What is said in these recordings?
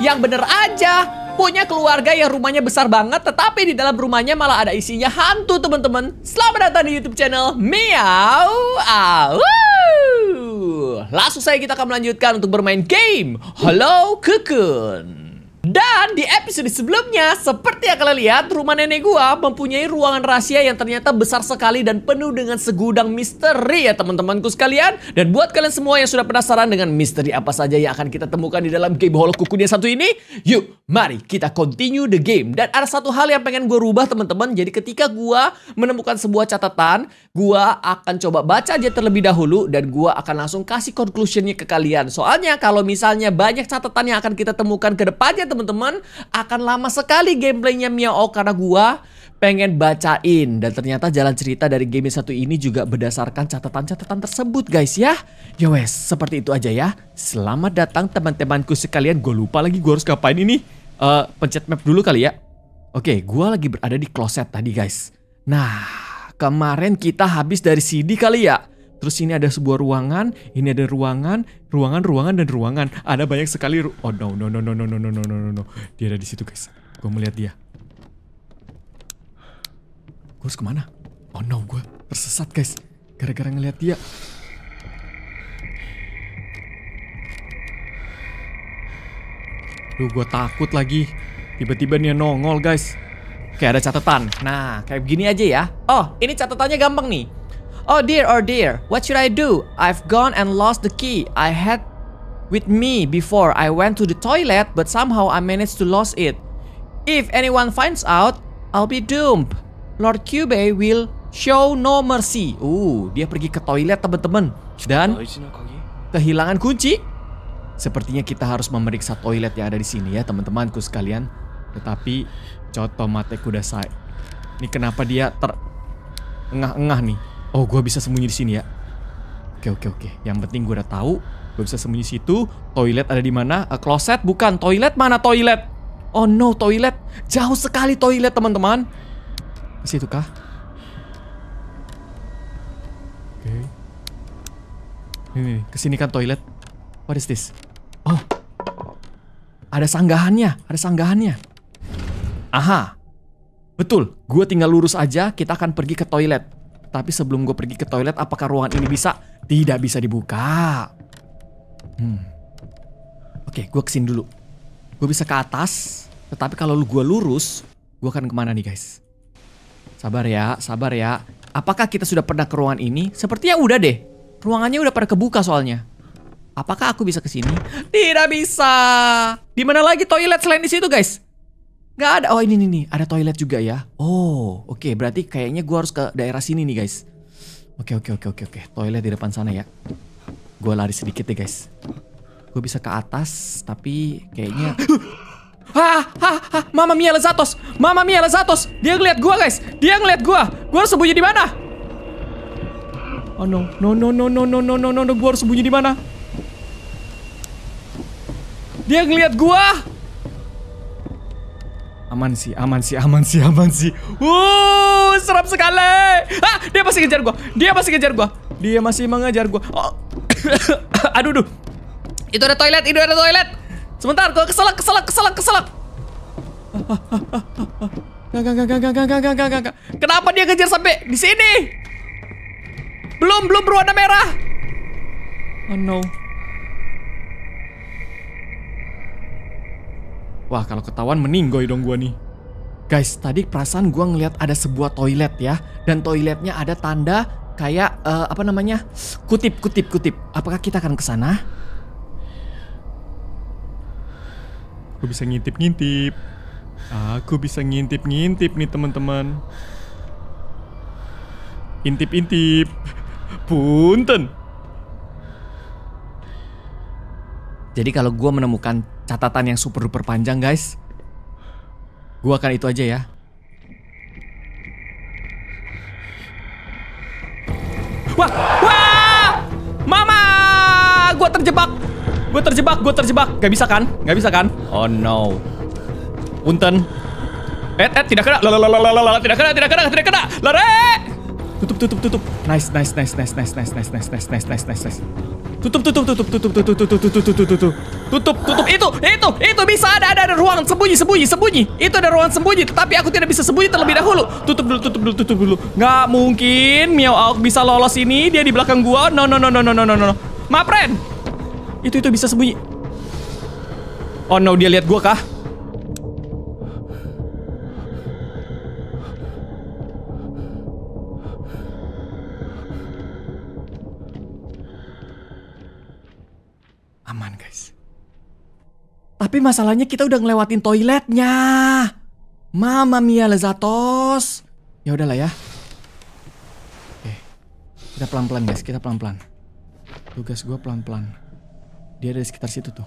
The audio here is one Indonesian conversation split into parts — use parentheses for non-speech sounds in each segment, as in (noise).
yang bener aja punya keluarga yang rumahnya besar banget tetapi di dalam rumahnya malah ada isinya hantu teman-teman. Selamat datang di YouTube channel Miau Awu Langsung saya kita akan melanjutkan untuk bermain game Hello Kukun. Dan di episode sebelumnya, seperti yang kalian lihat, rumah nenek gua mempunyai ruangan rahasia yang ternyata besar sekali dan penuh dengan segudang misteri ya teman-temanku sekalian. Dan buat kalian semua yang sudah penasaran dengan misteri apa saja yang akan kita temukan di dalam game Hollow yang satu ini, yuk mari kita continue the game. Dan ada satu hal yang pengen gue rubah teman-teman, jadi ketika gua menemukan sebuah catatan, gua akan coba baca aja terlebih dahulu dan gua akan langsung kasih conclusionnya ke kalian. Soalnya kalau misalnya banyak catatan yang akan kita temukan ke depannya teman teman-teman akan lama sekali gameplaynya Miao karena gua pengen bacain dan ternyata jalan cerita dari game yang satu ini juga berdasarkan catatan-catatan tersebut guys ya. Ya wes, seperti itu aja ya. Selamat datang teman-temanku sekalian. Gue lupa lagi gue harus ngapain ini. Uh, pencet map dulu kali ya. Oke, okay, gue lagi berada di kloset tadi guys. Nah, kemarin kita habis dari CD kali ya. Terus ini ada sebuah ruangan, ini ada ruangan, ruangan, ruangan dan ruangan. Ada banyak sekali. Ru oh no no no no no no no no no no. Dia ada di situ guys. Gue melihat dia. Gue harus kemana? Oh no, gue tersesat guys. Gara-gara ngelihat dia. Duh, gue takut lagi. Tiba-tiba dia nongol guys. Kayak ada catatan. Nah, kayak begini aja ya. Oh, ini catatannya gampang nih. Oh dear, oh dear, what should I do? I've gone and lost the key I had with me before I went to the toilet but somehow I managed to lose it. If anyone finds out, I'll be doomed. Lord Cube will show no mercy. Uh, dia pergi ke toilet teman-teman dan kehilangan kunci. Sepertinya kita harus memeriksa toilet yang ada di sini ya teman-temanku sekalian. Tetapi coto mate kuda saya. Ini kenapa dia terengah-engah nih? oh gue bisa sembunyi di sini ya. Oke oke oke. Yang penting gue udah tahu gue bisa sembunyi di situ. Toilet ada di mana? Uh, eh, closet bukan. Toilet mana toilet? Oh no toilet. Jauh sekali toilet teman-teman. Ke situ kah? Oke. Okay. Ini kesini kan toilet. What is this? Oh. Ada sanggahannya, ada sanggahannya. Aha. Betul, gue tinggal lurus aja, kita akan pergi ke toilet. Tapi sebelum gue pergi ke toilet, apakah ruangan ini bisa? Tidak bisa dibuka. Hmm. Oke, gue kesini dulu. Gue bisa ke atas, tetapi kalau gue lurus, gue akan kemana nih guys? Sabar ya, sabar ya. Apakah kita sudah pernah ke ruangan ini? Sepertinya udah deh. Ruangannya udah pada kebuka soalnya. Apakah aku bisa kesini Tidak bisa. Di mana lagi toilet selain di situ, guys? Gak ada. Oh ini nih nih, ada toilet juga ya. Oh, oke. Okay. Berarti kayaknya gue harus ke daerah sini nih guys. Oke okay, oke okay, oke okay, oke oke. Toilet di depan sana ya. Gue lari sedikit ya guys. Gue bisa ke atas, tapi kayaknya. Ha, ha, ha, Mama Mia Lezatos, Mama Mia Lezatos, dia ngeliat gue guys, dia ngeliat gue, gue harus sembunyi di mana? Oh no, no no no no no no no no, no. gue harus sembunyi di mana? Dia ngeliat gue, Aman sih, aman sih, aman sih, aman sih. Wuh, serap sekali. Ah, dia masih ngejar gua. Dia masih ngejar gua. Dia masih mengejar gua. Oh. (coughs) aduh, aduh. Itu ada toilet, itu ada toilet. Sebentar, gua keselak, keselak, keselak, keselak. Gak, gak, gak, gak, gak, gak, gak, gak, gak. Kenapa dia ngejar sampai di sini? Belum, belum berwarna merah. Oh no. Wah kalau ketahuan meninggoy dong gue nih. Guys, tadi perasaan gue ngeliat ada sebuah toilet ya, dan toiletnya ada tanda kayak uh, apa namanya kutip kutip kutip. Apakah kita akan ke sana? Aku bisa ngintip-ngintip. Aku bisa ngintip-ngintip nih teman-teman. Intip-intip. Punten. Jadi kalau gue menemukan catatan yang super duper panjang guys, gue akan itu aja ya. Wah, wah, mama, gue terjebak, gue terjebak, gue terjebak, gak bisa kan, gak bisa kan? Oh no, punten. Eh, eh, tidak kena, lalalalalalala, tidak kena, tidak kena, tidak kena, lare. Tutup, tutup, tutup. Nice, nice, nice, nice, nice, nice, nice, nice, nice, nice, nice, nice. Tutup, tutup, tutup, tutup, tutup, tutup, tutup, tutup, tutup, tutup, tutup, tutup, itu, itu, itu bisa ada, ada, ada ruang sembunyi, sembunyi, sembunyi. Itu ada ruang sembunyi, tapi aku tidak bisa sembunyi terlebih dahulu. Tutup dulu, tutup dulu, tutup dulu. Nggak mungkin, Miao Aok bisa lolos ini. Dia di belakang gua. No, no, no, no, no, no, no, no. Mapren. Itu, itu bisa sembunyi. Oh no, dia lihat gua kah? Tapi masalahnya kita udah ngelewatin toiletnya. Mama mia lezatos. Ya udahlah ya. Oke. Eh, kita pelan-pelan guys, kita pelan-pelan. Tugas gue pelan-pelan. Dia ada di sekitar situ tuh.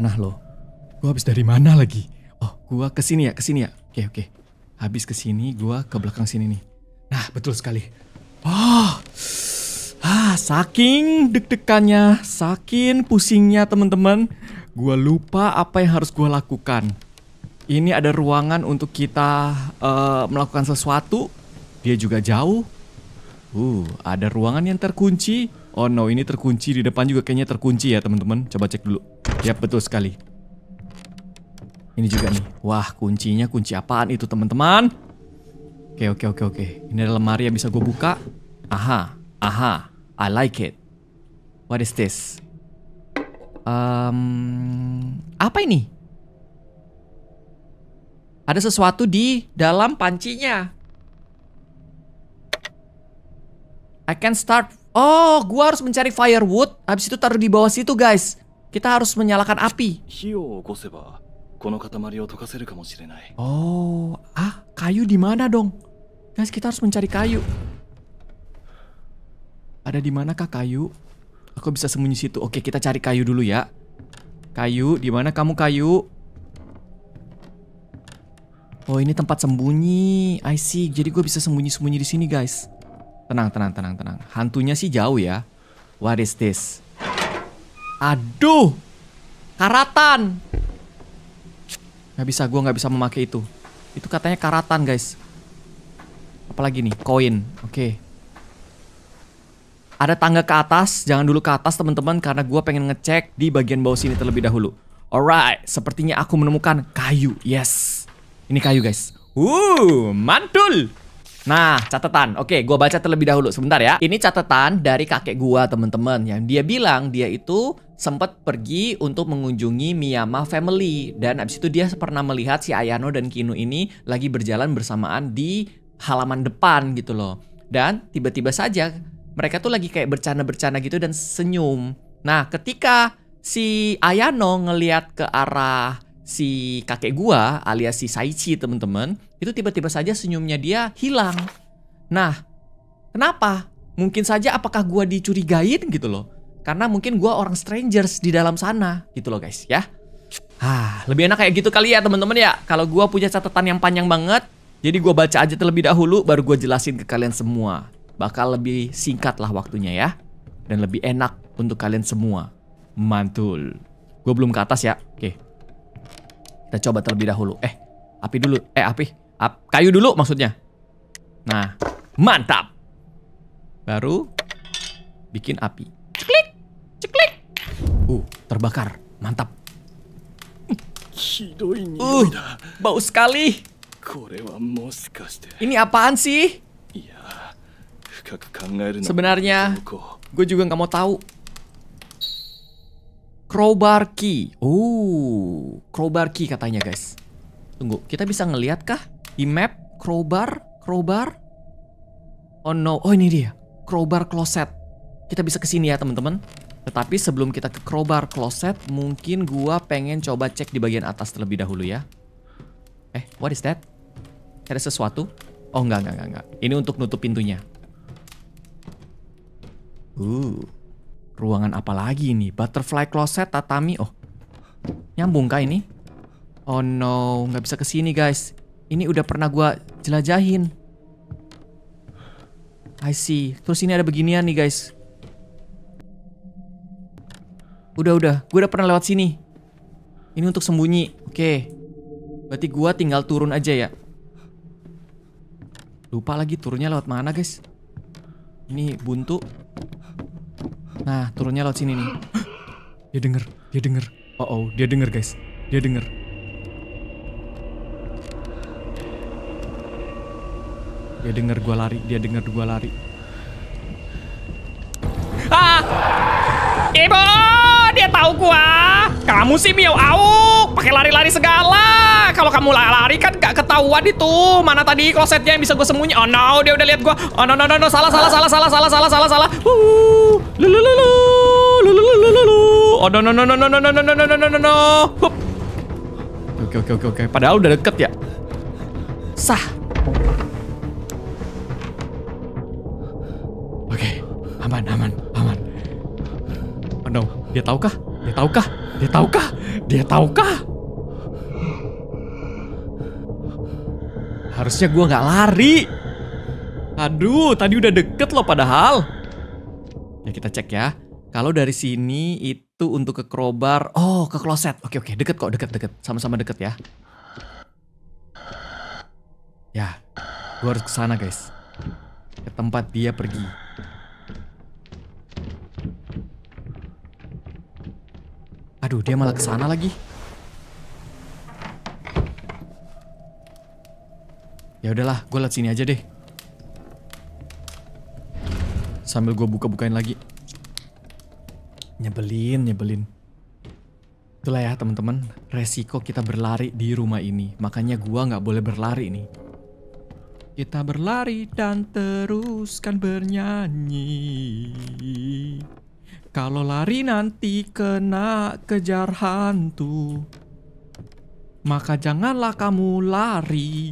Nah lo, gue habis dari mana lagi? Oh, gue kesini ya, kesini ya. Oke, oke. Habis kesini, gue ke belakang sini nih. Nah, betul sekali. Oh, Ah, saking deg-degannya, saking pusingnya teman-teman, gue lupa apa yang harus gue lakukan. Ini ada ruangan untuk kita uh, melakukan sesuatu. Dia juga jauh. Uh, ada ruangan yang terkunci. Oh no, ini terkunci di depan juga kayaknya terkunci ya teman-teman. Coba cek dulu. Ya betul sekali. Ini juga nih. Wah, kuncinya kunci apaan itu, teman-teman? Oke, oke, oke, oke. Ini ada lemari yang bisa gue buka. Aha. Aha, I like it. What is this? Um, apa ini? Ada sesuatu di dalam pancinya. I can start. Oh, gua harus mencari firewood. Habis itu taruh di bawah situ, guys. Kita harus menyalakan api. Oh, ah, kayu di mana dong? Guys, kita harus mencari kayu. Ada di manakah kayu? Aku bisa sembunyi situ. Oke, kita cari kayu dulu ya. Kayu, di mana kamu kayu? Oh, ini tempat sembunyi. I see. Jadi gue bisa sembunyi-sembunyi di sini, guys. Tenang, tenang, tenang, tenang. Hantunya sih jauh ya. What is this? Aduh! Karatan! Gak bisa, gue gak bisa memakai itu. Itu katanya karatan, guys. Apalagi nih, koin. Oke. Okay. Ada tangga ke atas, jangan dulu ke atas teman-teman karena gue pengen ngecek di bagian bawah sini terlebih dahulu. Alright, sepertinya aku menemukan kayu. Yes, ini kayu guys. Uh, mantul. Nah, catatan. Oke, gue baca terlebih dahulu sebentar ya. Ini catatan dari kakek gue, teman-teman. Yang dia bilang dia itu sempat pergi untuk mengunjungi Miyama family dan abis itu dia pernah melihat si Ayano dan Kino ini lagi berjalan bersamaan di halaman depan gitu loh. Dan tiba-tiba saja mereka tuh lagi kayak bercanda-bercanda gitu dan senyum. Nah, ketika si Ayano ngeliat ke arah si kakek gua alias si Saichi temen-temen, itu tiba-tiba saja senyumnya dia hilang. Nah, kenapa? Mungkin saja apakah gua dicurigain gitu loh. Karena mungkin gua orang strangers di dalam sana gitu loh guys ya. Ah, lebih enak kayak gitu kali ya teman-teman ya. Kalau gua punya catatan yang panjang banget, jadi gua baca aja terlebih dahulu, baru gua jelasin ke kalian semua bakal lebih singkat lah waktunya ya. Dan lebih enak untuk kalian semua. Mantul. Gue belum ke atas ya. Oke. Kita coba terlebih dahulu. Eh, api dulu. Eh, api. Ap kayu dulu maksudnya. Nah, mantap. Baru bikin api. Ceklik. Ceklik. Uh, terbakar. Mantap. Uh, bau sekali. Ini apaan sih? Sebenarnya, gue juga nggak mau tahu. Crowbar key. Oh, crowbar key katanya guys. Tunggu, kita bisa ngeliat kah? Di map, crowbar, crowbar. Oh no, oh ini dia. Crowbar closet. Kita bisa kesini ya teman-teman. Tetapi sebelum kita ke crowbar closet, mungkin gue pengen coba cek di bagian atas terlebih dahulu ya. Eh, what is that? Ada sesuatu? Oh enggak, enggak, enggak, enggak. Ini untuk nutup pintunya. Uh, ruangan apa lagi ini? Butterfly closet, tatami. Oh, nyambung kah ini? Oh no, nggak bisa kesini guys. Ini udah pernah gue jelajahin. I see. Terus ini ada beginian nih guys. Udah udah, gue udah pernah lewat sini. Ini untuk sembunyi. Oke. Okay. Berarti gue tinggal turun aja ya. Lupa lagi turunnya lewat mana guys. Ini buntu. Nah, turunnya lewat sini nih. Dia denger, dia denger. Oh oh, dia denger guys. Dia denger. Dia denger gua lari, dia denger gua lari. Ah! Ibu, dia tahu gua. Kamu sih miau auk, pakai lari-lari segala. Kalau kamu lari kan gak ketahuan itu. Mana tadi klosetnya yang bisa gue sembunyi? Oh no, dia udah lihat gue. Oh no no no no, salah salah salah salah salah salah salah salah. Oh no no no no no no no no no no no no no. Oke oke oke oke. Padahal udah deket ya. Sah. Oke, aman aman aman. Oh no, dia tahu kah? Dia tahu kah? Dia tahukah? Dia tahukah? Harusnya gue nggak lari. Aduh, tadi udah deket loh padahal. Ya kita cek ya. Kalau dari sini itu untuk ke crowbar. Oh, ke kloset. Oke, oke. Deket kok, deket, deket. Sama-sama deket ya. Ya, gue harus ke guys. Ke tempat dia pergi. Aduh, dia malah kesana lagi. Ya udahlah, gue liat sini aja deh. Sambil gue buka-bukain lagi. Nyebelin, nyebelin. Itulah ya teman-teman, resiko kita berlari di rumah ini. Makanya gue nggak boleh berlari nih. Kita berlari dan teruskan bernyanyi. Kalau lari nanti kena kejar hantu. Maka janganlah kamu lari.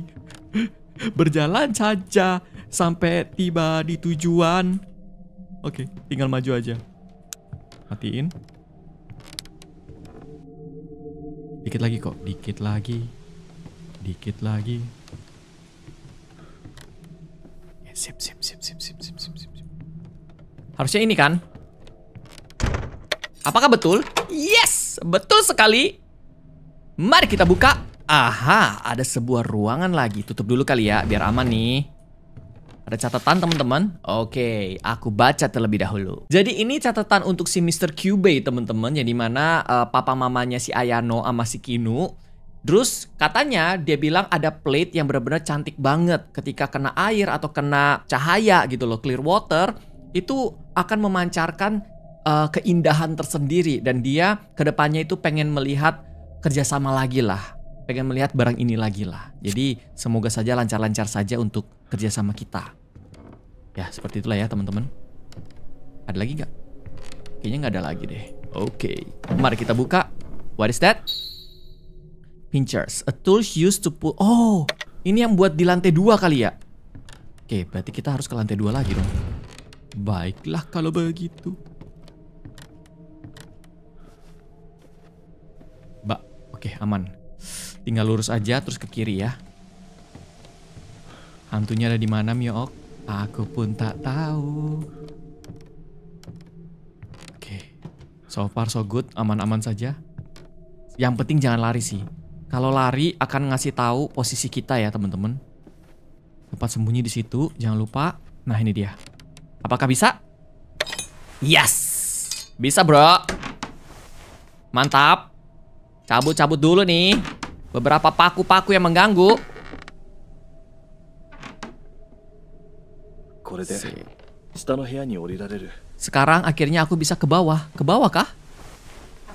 (laughs) Berjalan saja sampai tiba di tujuan. Oke, tinggal maju aja. Matiin. Dikit lagi kok, dikit lagi. Dikit lagi. Ya, sip, sip, sip, sip, sip, sip, sip, sip. Harusnya ini kan? Apakah betul? Yes, betul sekali. Mari kita buka. Aha, ada sebuah ruangan lagi. Tutup dulu kali ya, biar aman nih. Ada catatan teman-teman? Oke, aku baca terlebih dahulu. Jadi ini catatan untuk si Mr. Cube teman-teman. Yang dimana uh, papa mamanya si Ayano sama si Kinu. Terus katanya dia bilang ada plate yang benar-benar cantik banget. Ketika kena air atau kena cahaya gitu loh, clear water. Itu akan memancarkan uh, keindahan tersendiri dan dia kedepannya itu pengen melihat kerjasama lagi lah pengen melihat barang ini lagi lah jadi semoga saja lancar-lancar saja untuk kerjasama kita ya seperti itulah ya teman-teman ada lagi nggak kayaknya nggak ada lagi deh oke okay. mari kita buka what is that pinchers a tool used to pull oh ini yang buat di lantai dua kali ya oke okay, berarti kita harus ke lantai dua lagi dong baiklah kalau begitu Oke, aman. Tinggal lurus aja terus ke kiri ya. Hantunya ada di mana, Miok? Aku pun tak tahu. Oke. So far so good, aman-aman saja. Yang penting jangan lari sih. Kalau lari akan ngasih tahu posisi kita ya, teman-teman. Tempat sembunyi di situ, jangan lupa. Nah, ini dia. Apakah bisa? Yes! Bisa, bro. Mantap. Cabut-cabut dulu nih. Beberapa paku-paku yang mengganggu. Sekarang akhirnya aku bisa ke bawah. Ke bawah kah?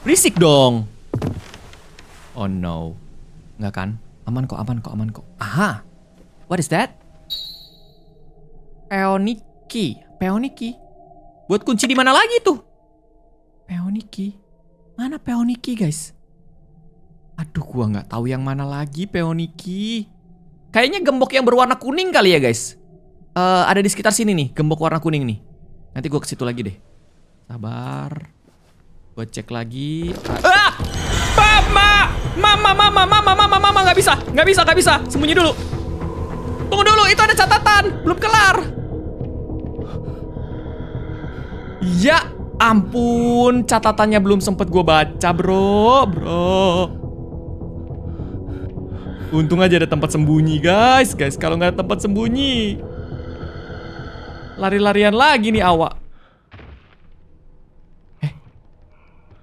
Risik dong. Oh no. nggak kan? Aman kok, aman kok, aman kok. Aha. What is that? Peoniki. Peoniki. Buat kunci di mana lagi tuh? Peoniki. Mana Peoniki, guys? Aduh, gua nggak tahu yang mana lagi, Peoniki. Kayaknya gembok yang berwarna kuning kali ya, guys. Uh, ada di sekitar sini nih, gembok warna kuning nih. Nanti gua ke situ lagi deh. Sabar. Gua cek lagi. Ah! Mama! Mama, mama, mama, mama, mama, nggak bisa. Nggak bisa, nggak bisa. Sembunyi dulu. Tunggu dulu, itu ada catatan. Belum kelar. Ya ampun, catatannya belum sempet gue baca, bro. Bro. Untung aja ada tempat sembunyi, guys. Guys, kalau nggak ada tempat sembunyi. Lari-larian lagi nih awak. Eh.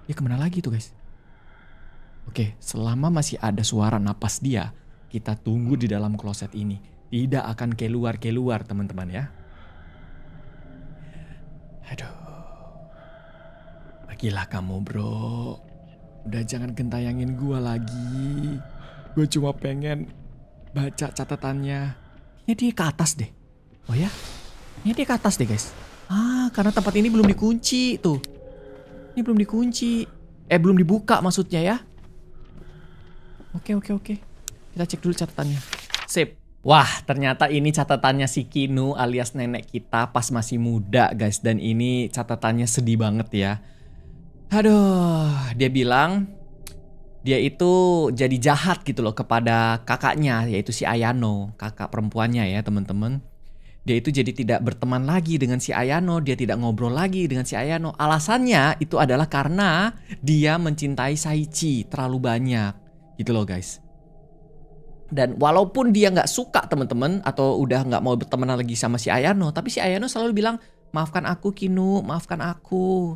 ya kemana lagi tuh, guys? Oke, selama masih ada suara napas dia, kita tunggu di dalam kloset ini. Tidak akan keluar-keluar, teman-teman ya. Aduh. Pergilah kamu, bro. Udah jangan gentayangin gua lagi. Gue cuma pengen baca catatannya. ini dia ke atas deh. Oh ya? ini dia ke atas deh guys. Ah, karena tempat ini belum dikunci tuh. Ini belum dikunci. Eh, belum dibuka maksudnya ya. Oke, oke, oke. Kita cek dulu catatannya. Sip. Wah, ternyata ini catatannya si Kinu alias nenek kita pas masih muda, guys. Dan ini catatannya sedih banget ya. Aduh, dia bilang dia itu jadi jahat gitu loh kepada kakaknya yaitu si Ayano, kakak perempuannya ya teman-teman. Dia itu jadi tidak berteman lagi dengan si Ayano, dia tidak ngobrol lagi dengan si Ayano. Alasannya itu adalah karena dia mencintai Saichi terlalu banyak gitu loh guys. Dan walaupun dia nggak suka teman-teman atau udah nggak mau berteman lagi sama si Ayano, tapi si Ayano selalu bilang maafkan aku Kinu, maafkan aku.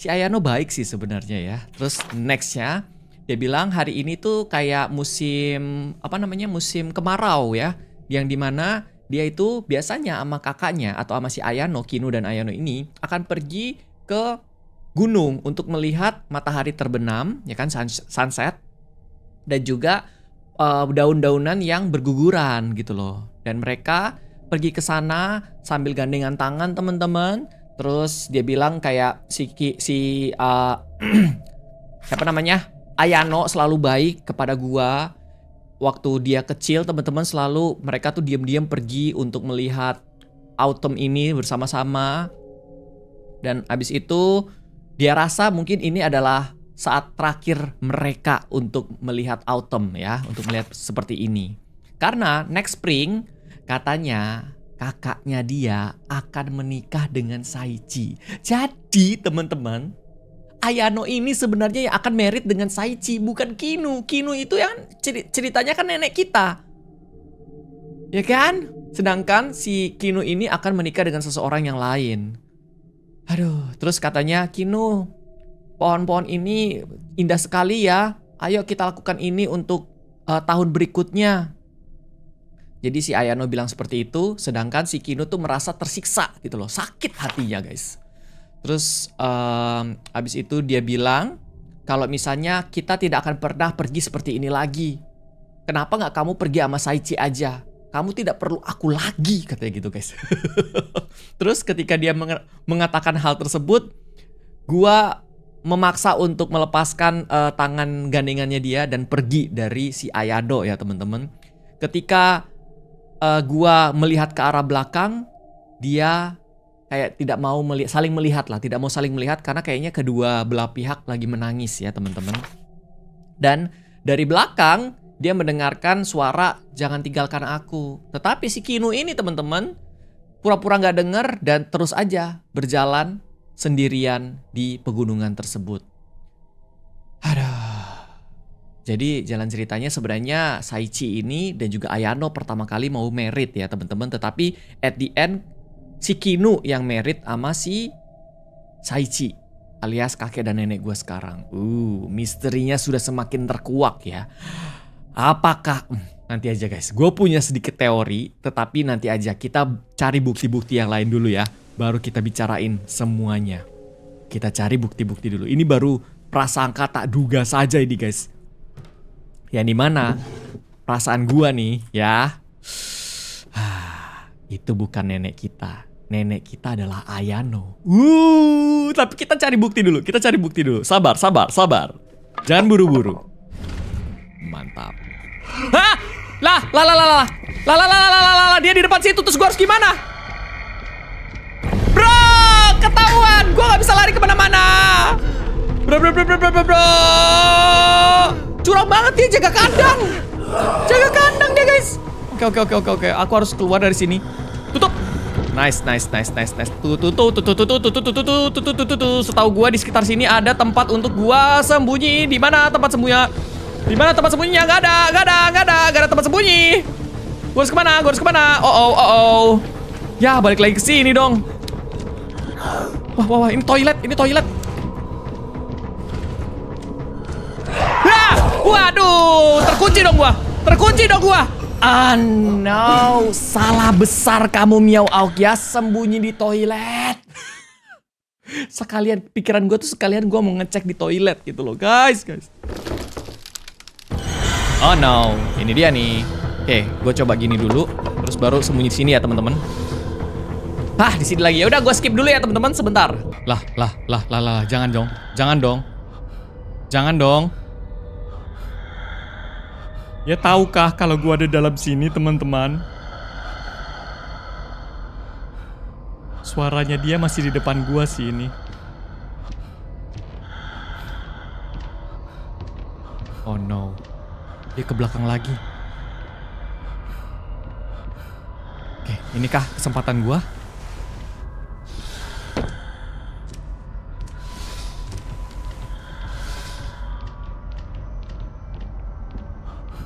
Si Ayano baik sih sebenarnya ya. Terus nextnya dia bilang hari ini tuh kayak musim apa namanya musim kemarau ya yang dimana dia itu biasanya sama kakaknya atau sama si Ayano Kinu dan Ayano ini akan pergi ke gunung untuk melihat matahari terbenam ya kan sunset dan juga uh, daun-daunan yang berguguran gitu loh dan mereka pergi ke sana sambil gandengan tangan teman-teman terus dia bilang kayak si si uh, (clears throat) siapa namanya Ayano selalu baik kepada gua. Waktu dia kecil, teman-teman selalu mereka tuh diam-diam pergi untuk melihat autumn ini bersama-sama. Dan abis itu dia rasa mungkin ini adalah saat terakhir mereka untuk melihat autumn ya, untuk melihat seperti ini. Karena next spring katanya kakaknya dia akan menikah dengan Saichi. Jadi teman-teman Ayano ini sebenarnya yang akan merit dengan Saichi, bukan Kinu. Kinu itu yang ceritanya kan nenek kita. Ya kan? Sedangkan si Kinu ini akan menikah dengan seseorang yang lain. Aduh, terus katanya Kinu, pohon-pohon ini indah sekali ya. Ayo kita lakukan ini untuk uh, tahun berikutnya. Jadi si Ayano bilang seperti itu, sedangkan si Kinu tuh merasa tersiksa gitu loh, sakit hatinya guys. Terus um, abis itu dia bilang kalau misalnya kita tidak akan pernah pergi seperti ini lagi. Kenapa nggak kamu pergi sama Saichi aja? Kamu tidak perlu aku lagi katanya gitu guys. (laughs) Terus ketika dia mengatakan hal tersebut, gua memaksa untuk melepaskan uh, tangan gandengannya dia dan pergi dari si Ayado ya teman-teman. Ketika uh, gua melihat ke arah belakang, dia kayak tidak mau melihat saling melihat lah, tidak mau saling melihat karena kayaknya kedua belah pihak lagi menangis ya teman-teman. Dan dari belakang dia mendengarkan suara jangan tinggalkan aku. Tetapi si Kinu ini teman-teman pura-pura nggak dengar dan terus aja berjalan sendirian di pegunungan tersebut. ada Jadi jalan ceritanya sebenarnya Saichi ini dan juga Ayano pertama kali mau merit ya teman-teman. Tetapi at the end si Kinu yang merit sama si Saichi alias kakek dan nenek gue sekarang. Uh, misterinya sudah semakin terkuak ya. Apakah hmm, nanti aja guys, gue punya sedikit teori, tetapi nanti aja kita cari bukti-bukti yang lain dulu ya, baru kita bicarain semuanya. Kita cari bukti-bukti dulu. Ini baru prasangka tak duga saja ini guys. Ya di mana? perasaan gue nih ya, (sighs) itu bukan nenek kita nenek kita adalah Ayano. Uh, tapi kita cari bukti dulu. Kita cari bukti dulu. Sabar, sabar, sabar. Jangan buru-buru. Mantap. Hah? Lah, lah, lah, lah, lah. Lah, lah, lah, lah, lah, lah, lah, dia di depan situ. Terus gue harus gimana? Bro, ketahuan. Gue nggak bisa lari kemana-mana. Bro, bro, bro, bro, bro, bro, bro. Curang banget dia jaga kandang. Jaga kandang dia, guys. Oke, oke, oke, oke, oke. Aku harus keluar dari sini. Tutup. Nice, nice, nice, nice, nice. Tuh, tuh, tuh, tuh, tuh, tuh, tuh, tuh, tuh, tuh, tuh, tuh, tuh, tuh, Setahu gua di sekitar sini ada tempat untuk gua sembunyi. Di mana tempat sembunyinya? Di mana tempat sembunyinya? Gak ada, gak ada, gak ada, gak ada tempat sembunyi. Gua harus kemana? Gua harus kemana? Oh, oh, oh, oh. Ya, balik lagi ke sini dong. Wah, wah, wah, ini toilet, ini toilet. Ah! Waduh, terkunci dong gua. Terkunci dong gua. Ah no, salah besar kamu Miau Aokia ya, sembunyi di toilet. sekalian pikiran gue tuh sekalian gue mau ngecek di toilet gitu loh guys guys. Oh no, ini dia nih. Oke, gue coba gini dulu, terus baru sembunyi di sini ya teman-teman. Hah, di sini lagi. Ya udah, gue skip dulu ya teman-teman sebentar. Lah, lah, lah, lah, lah, jangan dong, jangan dong, jangan dong. Ya tahukah kalau gua ada dalam sini teman-teman? Suaranya dia masih di depan gua sih ini. Oh no. Dia ke belakang lagi. Oke, inikah kesempatan gua?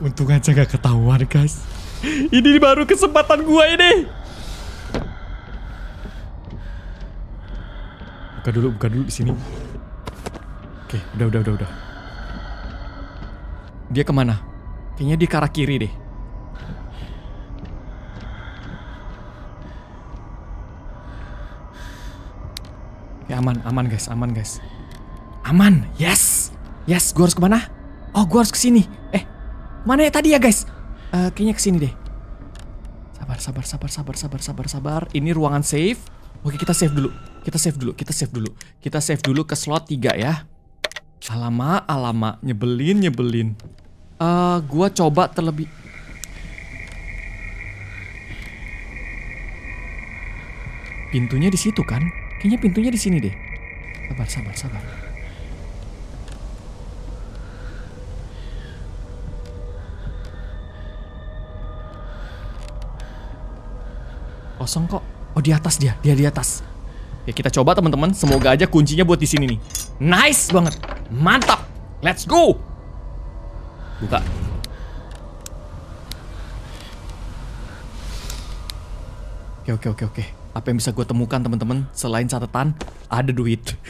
Untung aja gak ketahuan guys. Ini baru kesempatan gua ini. Buka dulu, buka dulu di sini. Oke, udah, udah, udah, udah. Dia kemana? Kayaknya dia ke arah kiri deh. Ya aman, aman guys, aman guys. Aman, yes. Yes, gua harus kemana? Oh, gua harus ke sini. Eh, Mana ya tadi ya guys? Uh, kayaknya kesini deh. Sabar, sabar, sabar, sabar, sabar, sabar, sabar. Ini ruangan safe, Oke, kita save dulu. Kita save dulu, kita save dulu. Kita save dulu ke slot 3 ya. Alama, ah, alama. Ah, nyebelin, nyebelin. Uh, gua coba terlebih... Pintunya di situ kan? Kayaknya pintunya di sini deh. Sabar, sabar, sabar. Kosong kok. Oh, di atas dia. Dia di atas. Ya, kita coba teman-teman. Semoga aja kuncinya buat di sini nih. Nice banget. Mantap. Let's go. Buka. Oke, oke, oke, oke. Apa yang bisa gue temukan teman-teman selain catatan ada duit.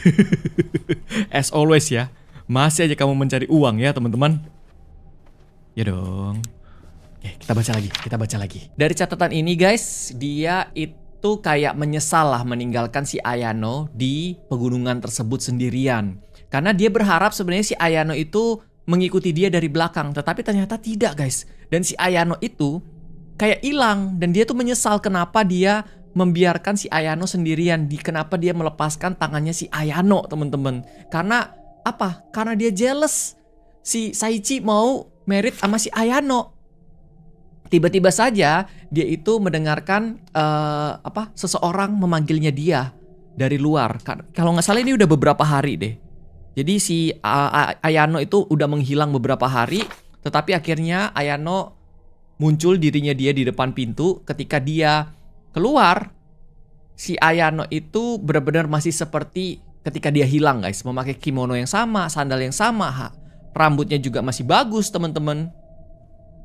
(laughs) As always ya. Masih aja kamu mencari uang ya, teman-teman. Ya dong. Oke, eh, kita baca lagi, kita baca lagi. Dari catatan ini guys, dia itu kayak menyesal lah meninggalkan si Ayano di pegunungan tersebut sendirian. Karena dia berharap sebenarnya si Ayano itu mengikuti dia dari belakang, tetapi ternyata tidak guys. Dan si Ayano itu kayak hilang dan dia tuh menyesal kenapa dia membiarkan si Ayano sendirian, di kenapa dia melepaskan tangannya si Ayano, temen-temen. Karena apa? Karena dia jealous. Si Saichi mau merit sama si Ayano. Tiba-tiba saja dia itu mendengarkan uh, apa seseorang memanggilnya dia dari luar. Kalau nggak salah ini udah beberapa hari deh. Jadi si uh, Ayano itu udah menghilang beberapa hari, tetapi akhirnya Ayano muncul dirinya dia di depan pintu. Ketika dia keluar, si Ayano itu benar-benar masih seperti ketika dia hilang guys, memakai kimono yang sama, sandal yang sama, ha. rambutnya juga masih bagus teman-teman.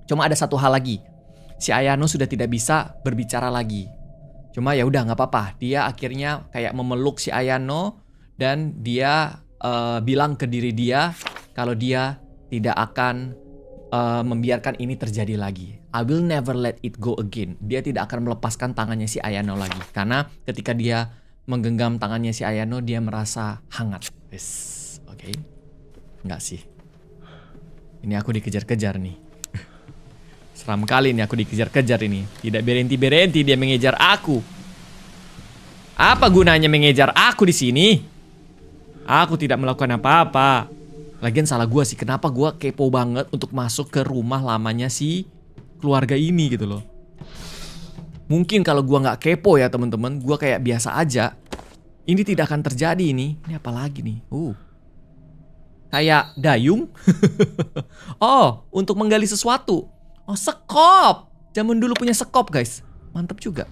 Cuma ada satu hal lagi, si Ayano sudah tidak bisa berbicara lagi. Cuma ya udah nggak apa-apa. Dia akhirnya kayak memeluk si Ayano dan dia uh, bilang ke diri dia kalau dia tidak akan uh, membiarkan ini terjadi lagi. I will never let it go again. Dia tidak akan melepaskan tangannya si Ayano lagi karena ketika dia menggenggam tangannya si Ayano dia merasa hangat. Oke. Okay. Enggak sih. Ini aku dikejar-kejar nih. Seram kali ini aku dikejar-kejar ini. Tidak berhenti-berhenti dia mengejar aku. Apa gunanya mengejar aku di sini? Aku tidak melakukan apa-apa. Lagian salah gua sih, kenapa gua kepo banget untuk masuk ke rumah lamanya si keluarga ini gitu loh. Mungkin kalau gua nggak kepo ya teman-teman, Gua kayak biasa aja. Ini tidak akan terjadi ini. Ini apa lagi nih? Uh. Kayak dayung? (laughs) oh, untuk menggali sesuatu. Oh, sekop. Zaman dulu punya sekop, guys. Mantap juga.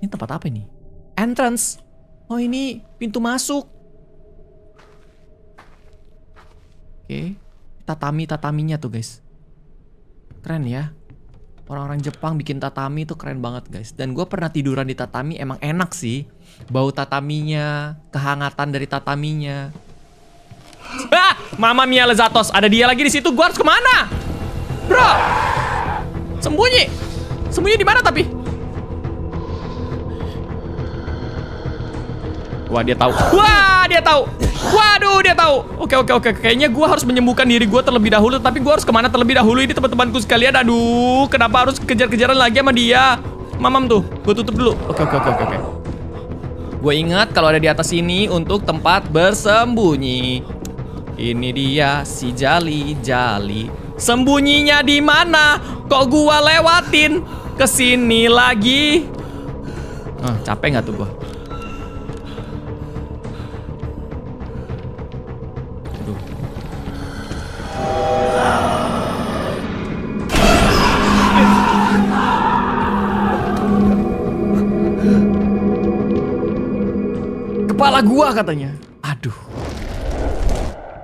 Ini tempat apa ini? Entrance. Oh, ini pintu masuk. Oke. Tatami-tataminya tuh, guys. Keren ya. Orang-orang Jepang bikin tatami itu keren banget, guys. Dan gue pernah tiduran di tatami, emang enak sih. Bau tataminya, kehangatan dari tataminya. (laughs) Ah, Mama Mia Lezatos, ada dia lagi di situ. Gue harus kemana? Bro! Sembunyi! Sembunyi di mana tapi? Wah, dia tahu. Wah, dia tahu. Waduh, dia tahu. Oke, oke, oke. Kayaknya gue harus menyembuhkan diri gue terlebih dahulu. Tapi gue harus kemana terlebih dahulu ini teman-temanku sekalian. Aduh, kenapa harus kejar-kejaran lagi sama dia? Mamam tuh, gue tutup dulu. Oke, oke, oke, oke. oke. Gue ingat kalau ada di atas sini untuk tempat bersembunyi. Ini dia si Jali Jali. Sembunyinya di mana? Kok gua lewatin? ke sini lagi. Ah, capek nggak tuh gua? Kepala gua katanya. Aduh.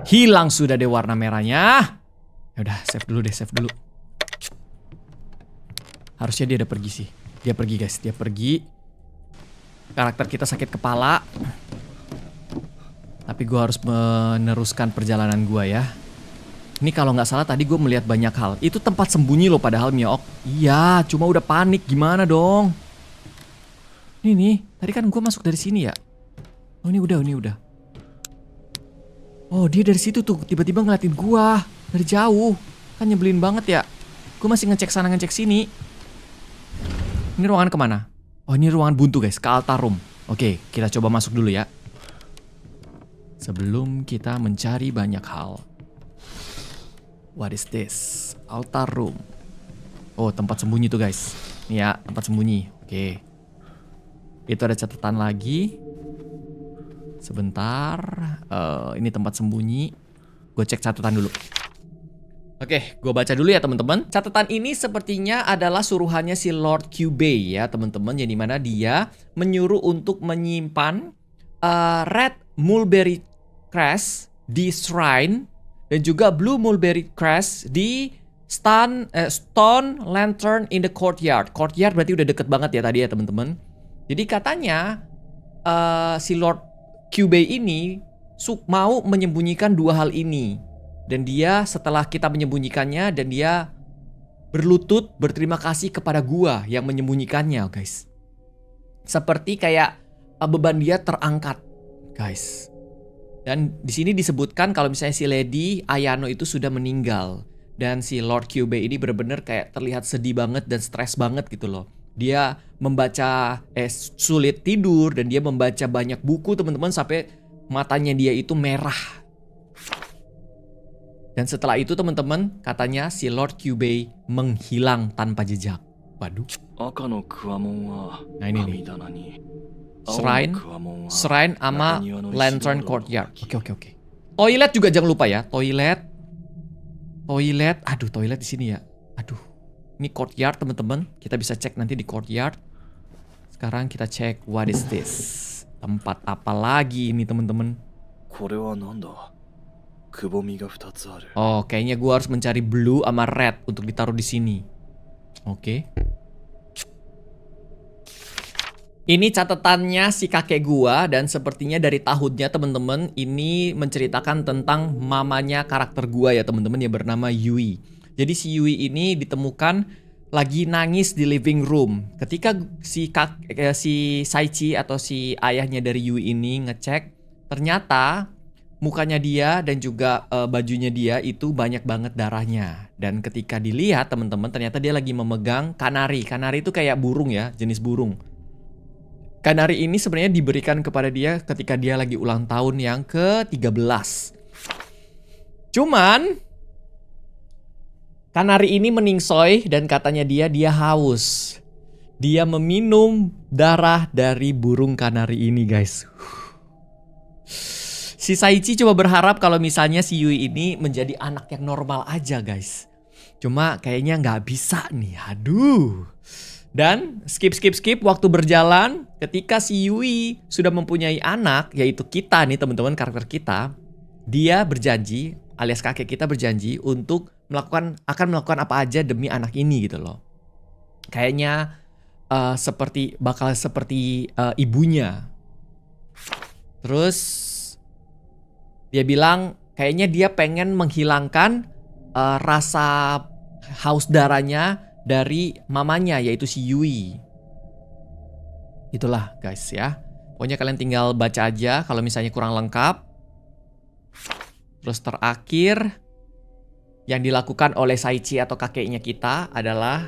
Hilang sudah deh warna merahnya. Ya udah, save dulu deh, save dulu. Harusnya dia udah pergi sih. Dia pergi guys, dia pergi. Karakter kita sakit kepala. Tapi gue harus meneruskan perjalanan gue ya. Ini kalau nggak salah tadi gue melihat banyak hal. Itu tempat sembunyi loh padahal Miok. Iya, cuma udah panik gimana dong? Ini nih, tadi kan gue masuk dari sini ya. Oh ini udah, ini udah. Oh dia dari situ tuh tiba-tiba ngeliatin gue. Dari jauh. Kan nyebelin banget ya. Gue masih ngecek sana ngecek sini. Ini ruangan kemana? Oh ini ruangan buntu guys, ke altar room. Oke, kita coba masuk dulu ya. Sebelum kita mencari banyak hal. What is this? Altar room. Oh, tempat sembunyi tuh guys. Nih ya, tempat sembunyi. Oke. Itu ada catatan lagi. Sebentar. Uh, ini tempat sembunyi. Gue cek catatan dulu. Oke, gue baca dulu ya teman-teman. Catatan ini sepertinya adalah suruhannya si Lord Qbay ya teman-teman, Jadi mana dia menyuruh untuk menyimpan uh, Red Mulberry Crest di Shrine dan juga Blue Mulberry Crest di Stone, uh, Stone Lantern in the Courtyard. Courtyard berarti udah deket banget ya tadi ya teman-teman. Jadi katanya uh, si Lord Qbay ini mau menyembunyikan dua hal ini dan dia setelah kita menyembunyikannya dan dia berlutut berterima kasih kepada gua yang menyembunyikannya, guys. Seperti kayak uh, beban dia terangkat, guys. Dan di sini disebutkan kalau misalnya si Lady Ayano itu sudah meninggal dan si Lord QB ini benar-benar kayak terlihat sedih banget dan stres banget gitu loh. Dia membaca eh sulit tidur dan dia membaca banyak buku teman-teman sampai matanya dia itu merah dan setelah itu teman-teman, katanya si Lord Kyubei menghilang tanpa jejak. Waduh. Nah ini nih. Shrine, Shrine sama Lantern Courtyard. Oke, oke, oke. Toilet juga jangan lupa ya, toilet. Toilet, aduh toilet di sini ya. Aduh. Ini courtyard teman-teman, kita bisa cek nanti di courtyard. Sekarang kita cek what is this? Tempat apa lagi ini teman-teman? Oh, kayaknya gue harus mencari blue sama red untuk ditaruh di sini. Oke. Okay. Ini catatannya si kakek gue dan sepertinya dari tahunnya temen-temen ini menceritakan tentang mamanya karakter gue ya temen-temen yang bernama Yui. Jadi si Yui ini ditemukan lagi nangis di living room. Ketika si kak, eh, si Saichi atau si ayahnya dari Yui ini ngecek, ternyata mukanya dia dan juga uh, bajunya dia itu banyak banget darahnya. Dan ketika dilihat teman-teman ternyata dia lagi memegang kanari. Kanari itu kayak burung ya, jenis burung. Kanari ini sebenarnya diberikan kepada dia ketika dia lagi ulang tahun yang ke-13. Cuman kanari ini meningsoi dan katanya dia dia haus. Dia meminum darah dari burung kanari ini, guys. Si Saichi coba berharap kalau misalnya si Yui ini menjadi anak yang normal aja guys. Cuma kayaknya nggak bisa nih, aduh. Dan skip skip skip waktu berjalan ketika si Yui sudah mempunyai anak yaitu kita nih teman-teman karakter kita. Dia berjanji alias kakek kita berjanji untuk melakukan akan melakukan apa aja demi anak ini gitu loh. Kayaknya uh, seperti bakal seperti uh, ibunya. Terus dia bilang kayaknya dia pengen menghilangkan uh, rasa haus darahnya dari mamanya yaitu si Yui. Itulah guys ya. Pokoknya kalian tinggal baca aja kalau misalnya kurang lengkap. Terus terakhir yang dilakukan oleh Saichi atau kakeknya kita adalah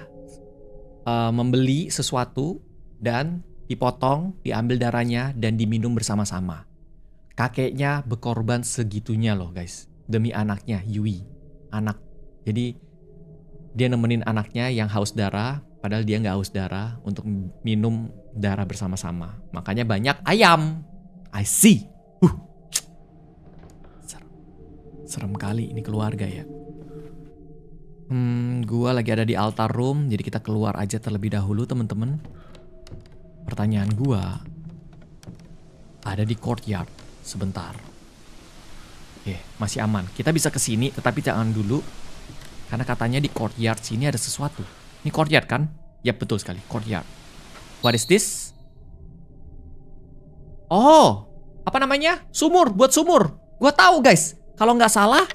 uh, membeli sesuatu dan dipotong, diambil darahnya dan diminum bersama-sama kakeknya berkorban segitunya loh guys demi anaknya Yui anak jadi dia nemenin anaknya yang haus darah padahal dia nggak haus darah untuk minum darah bersama-sama makanya banyak ayam I see huh. serem serem kali ini keluarga ya hmm gua lagi ada di altar room jadi kita keluar aja terlebih dahulu temen-temen pertanyaan gua ada di courtyard sebentar. Oke, masih aman. Kita bisa ke sini, tetapi jangan dulu. Karena katanya di courtyard sini ada sesuatu. Ini courtyard kan? Ya betul sekali, courtyard. What is this? Oh, apa namanya? Sumur, buat sumur. Gua tahu guys, kalau nggak salah,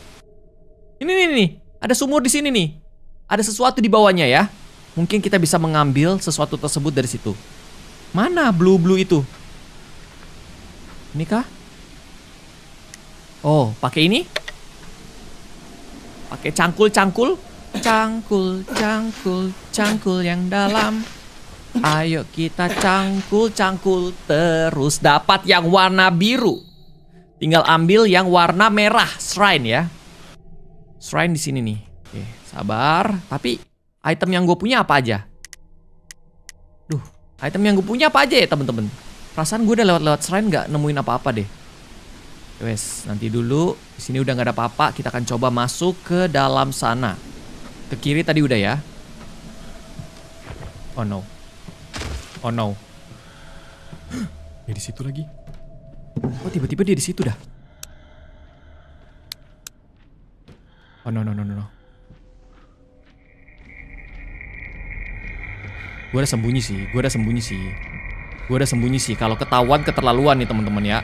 ini nih nih, ada sumur di sini nih. Ada sesuatu di bawahnya ya. Mungkin kita bisa mengambil sesuatu tersebut dari situ. Mana blue-blue itu? Ini kah? Oh, pakai ini? Pakai cangkul-cangkul? Cangkul, cangkul, cangkul yang dalam. Ayo kita cangkul-cangkul terus dapat yang warna biru. Tinggal ambil yang warna merah, shrine ya. Shrine di sini nih. Oke, sabar. Tapi item yang gue punya apa aja? Duh, item yang gue punya apa aja ya temen-temen? Perasaan gue udah lewat-lewat shrine gak nemuin apa-apa deh. Wes, nanti dulu. Di sini udah nggak ada apa-apa. Kita akan coba masuk ke dalam sana. Ke kiri tadi udah ya. Oh no. Oh no. Dia di situ lagi. Oh tiba-tiba dia di situ dah. Oh no no no no. no. Gue udah sembunyi sih. Gue ada sembunyi sih. Gue ada sembunyi sih. Kalau ketahuan keterlaluan nih teman-teman ya.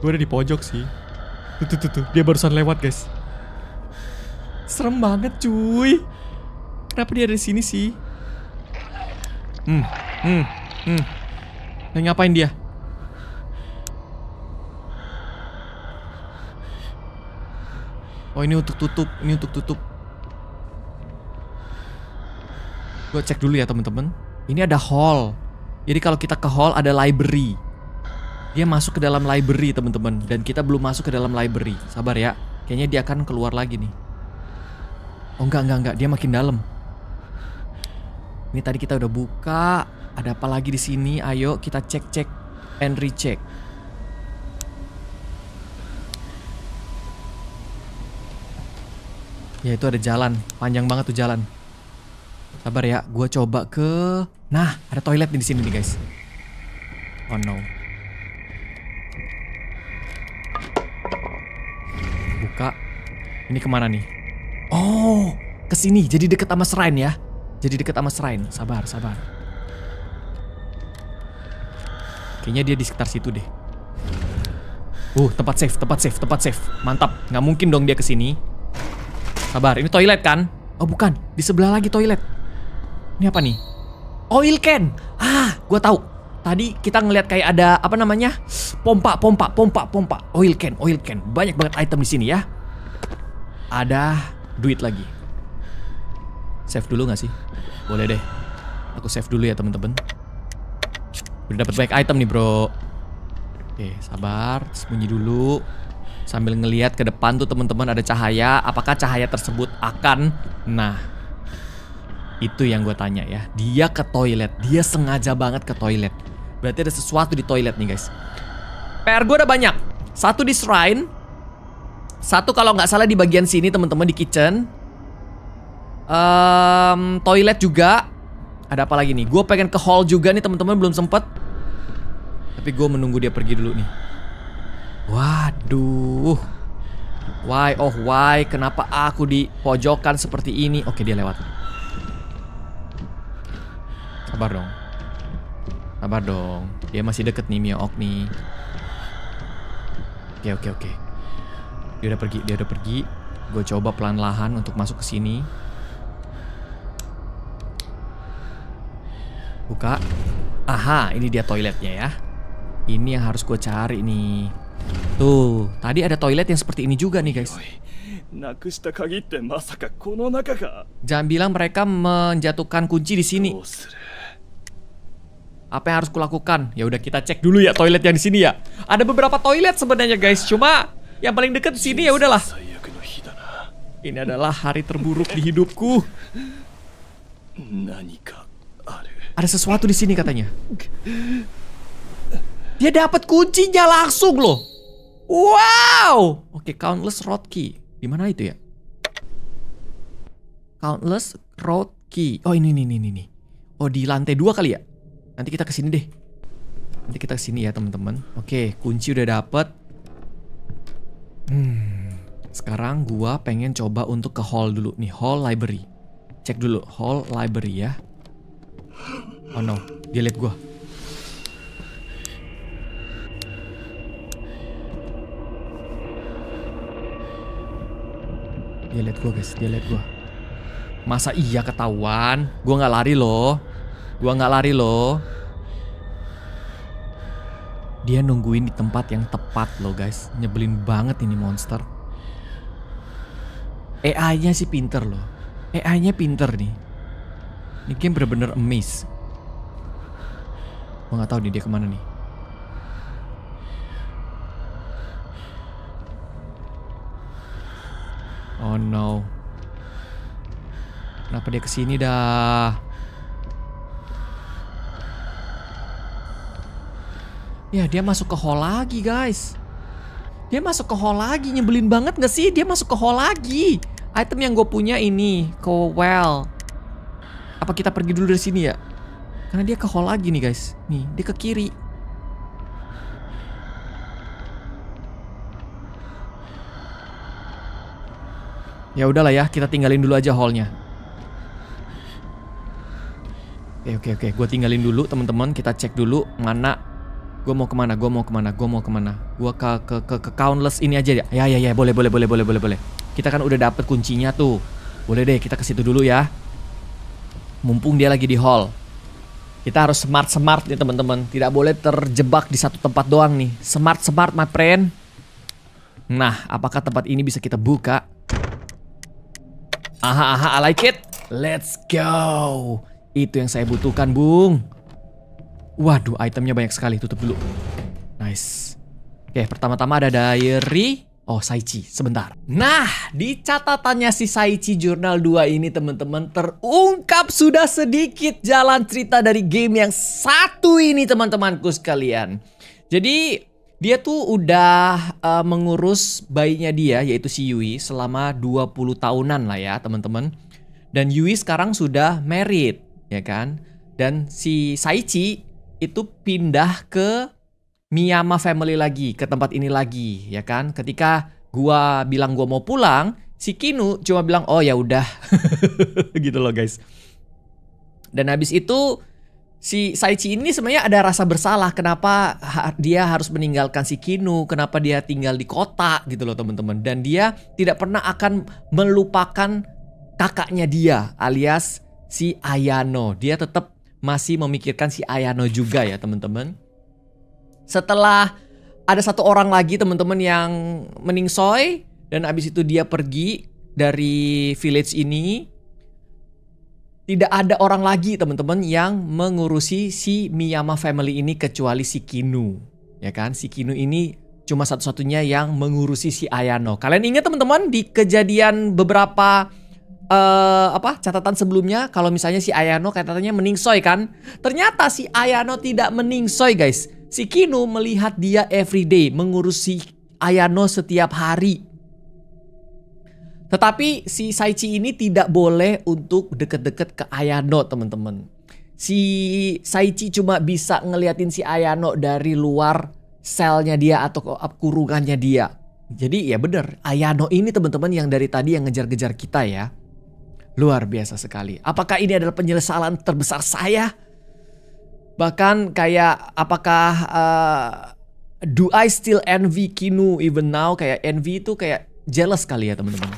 Gue udah di pojok sih. Tuh, tuh, tuh, tuh. Dia barusan lewat, guys. Serem banget, cuy. Kenapa dia ada di sini sih? Hmm, hmm, hmm. Nah, ngapain dia? Oh, ini untuk tutup. Ini untuk tutup. Gue cek dulu ya, temen-temen. Ini ada hall. Jadi kalau kita ke hall ada library. Dia masuk ke dalam library, teman-teman, dan kita belum masuk ke dalam library. Sabar ya. Kayaknya dia akan keluar lagi nih. Oh, enggak, enggak, enggak. Dia makin dalam. Ini tadi kita udah buka. Ada apa lagi di sini? Ayo kita cek-cek and recheck. Ya itu ada jalan, panjang banget tuh jalan. Sabar ya, gue coba ke... Nah, ada toilet di sini nih guys. Oh no. Buka. Ini kemana nih? Oh, ke sini. Jadi deket sama Serain ya. Jadi deket sama Serain. Sabar, sabar. Kayaknya dia di sekitar situ deh. Uh, tempat safe, tempat safe, tempat safe. Mantap. Gak mungkin dong dia ke sini. Sabar, ini toilet kan? Oh bukan, di sebelah lagi toilet. Ini apa nih? Oil can. Ah, gue tahu. Tadi kita ngelihat kayak ada apa namanya? Pompa, pompa, pompa, pompa. Oil can, oil can. Banyak banget item di sini ya. Ada duit lagi. Save dulu gak sih? Boleh deh. Aku save dulu ya temen-temen. Udah dapat banyak item nih bro. Oke, sabar. Sembunyi dulu sambil ngelihat ke depan tuh teman-teman ada cahaya apakah cahaya tersebut akan nah itu yang gue tanya ya. Dia ke toilet. Dia sengaja banget ke toilet. Berarti ada sesuatu di toilet nih guys. PR gue ada banyak. Satu di shrine. Satu kalau nggak salah di bagian sini teman-teman di kitchen. Um, toilet juga. Ada apa lagi nih? Gue pengen ke hall juga nih teman-teman belum sempet. Tapi gue menunggu dia pergi dulu nih. Waduh. Why oh why kenapa aku di pojokan seperti ini? Oke dia lewat. Sabar dong. Sabar dong. Dia masih deket nih Mio Ok nih. Oke, oke, oke. Dia udah pergi, dia udah pergi. Gue coba pelan-lahan untuk masuk ke sini. Buka. Aha, ini dia toiletnya ya. Ini yang harus gue cari nih. Tuh, tadi ada toilet yang seperti ini juga nih guys. Jangan bilang mereka menjatuhkan kunci di sini. Apa yang harus kulakukan? Ya udah kita cek dulu ya toilet yang di sini ya. Ada beberapa toilet sebenarnya guys, cuma yang paling dekat sini ya udahlah. Ini adalah hari terburuk di hidupku. Ada sesuatu di sini katanya. Dia dapat kuncinya langsung loh. Wow. Oke, okay, countless road key. Di mana itu ya? Countless road key. Oh ini ini ini ini. Oh di lantai dua kali ya? Nanti kita kesini deh. Nanti kita kesini ya teman-teman. Oke, kunci udah dapet. Hmm, sekarang gua pengen coba untuk ke hall dulu nih, hall library. Cek dulu hall library ya. Oh no, dia lihat gua. Dia lihat gua guys, dia lihat gua. Masa iya ketahuan? Gue nggak lari loh. Gua nggak lari loh. Dia nungguin di tempat yang tepat loh guys. Nyebelin banget ini monster. AI-nya sih pinter loh. AI-nya pinter nih. Ini game bener-bener emis. gua nggak tahu nih dia kemana nih. Oh no. Kenapa dia kesini dah? Ya dia masuk ke hall lagi guys. Dia masuk ke hall lagi. Nyebelin banget gak sih? Dia masuk ke hall lagi. Item yang gue punya ini. well Apa kita pergi dulu dari sini ya? Karena dia ke hall lagi nih guys. Nih dia ke kiri. Ya udahlah ya, kita tinggalin dulu aja hallnya. Eh, oke oke oke, gue tinggalin dulu teman-teman. Kita cek dulu mana gue mau kemana gue mau kemana gue mau kemana gue ke ke ke, ke countless ini aja ya ya ya ya boleh boleh boleh boleh boleh boleh kita kan udah dapet kuncinya tuh boleh deh kita ke situ dulu ya mumpung dia lagi di hall kita harus smart smart nih teman-teman tidak boleh terjebak di satu tempat doang nih smart smart my friend nah apakah tempat ini bisa kita buka aha aha I like it let's go itu yang saya butuhkan bung Waduh, itemnya banyak sekali. Tutup dulu. Nice. Oke, pertama-tama ada diary. Oh, Saichi, sebentar. Nah, di catatannya si Saichi Jurnal 2 ini teman-teman terungkap sudah sedikit jalan cerita dari game yang satu ini teman-temanku sekalian. Jadi, dia tuh udah uh, mengurus bayinya dia yaitu si Yui selama 20 tahunan lah ya, teman-teman. Dan Yui sekarang sudah married, ya kan? Dan si Saichi itu pindah ke Miyama family lagi, ke tempat ini lagi, ya kan? Ketika gua bilang gua mau pulang, si Kinu cuma bilang, "Oh ya udah." (laughs) gitu loh, guys. Dan habis itu si Saichi ini sebenarnya ada rasa bersalah kenapa dia harus meninggalkan si Kinu, kenapa dia tinggal di kota gitu loh, teman-teman. Dan dia tidak pernah akan melupakan kakaknya dia alias si Ayano. Dia tetap masih memikirkan si Ayano juga ya teman-teman. Setelah ada satu orang lagi teman-teman yang meningsoy dan abis itu dia pergi dari village ini. Tidak ada orang lagi teman-teman yang mengurusi si Miyama family ini kecuali si Kinu. Ya kan, si Kinu ini cuma satu-satunya yang mengurusi si Ayano. Kalian ingat teman-teman di kejadian beberapa uh, apa catatan sebelumnya kalau misalnya si Ayano katanya meningsoy kan ternyata si Ayano tidak meningsoy guys si Kino melihat dia everyday mengurus si Ayano setiap hari tetapi si Saichi ini tidak boleh untuk deket-deket ke Ayano teman-teman si Saichi cuma bisa ngeliatin si Ayano dari luar selnya dia atau kurungannya dia jadi ya bener Ayano ini teman-teman yang dari tadi yang ngejar-ngejar kita ya Luar biasa sekali. Apakah ini adalah penyesalan terbesar saya? Bahkan kayak apakah uh, do I still envy Kinu even now? Kayak envy itu kayak jealous kali ya teman-teman.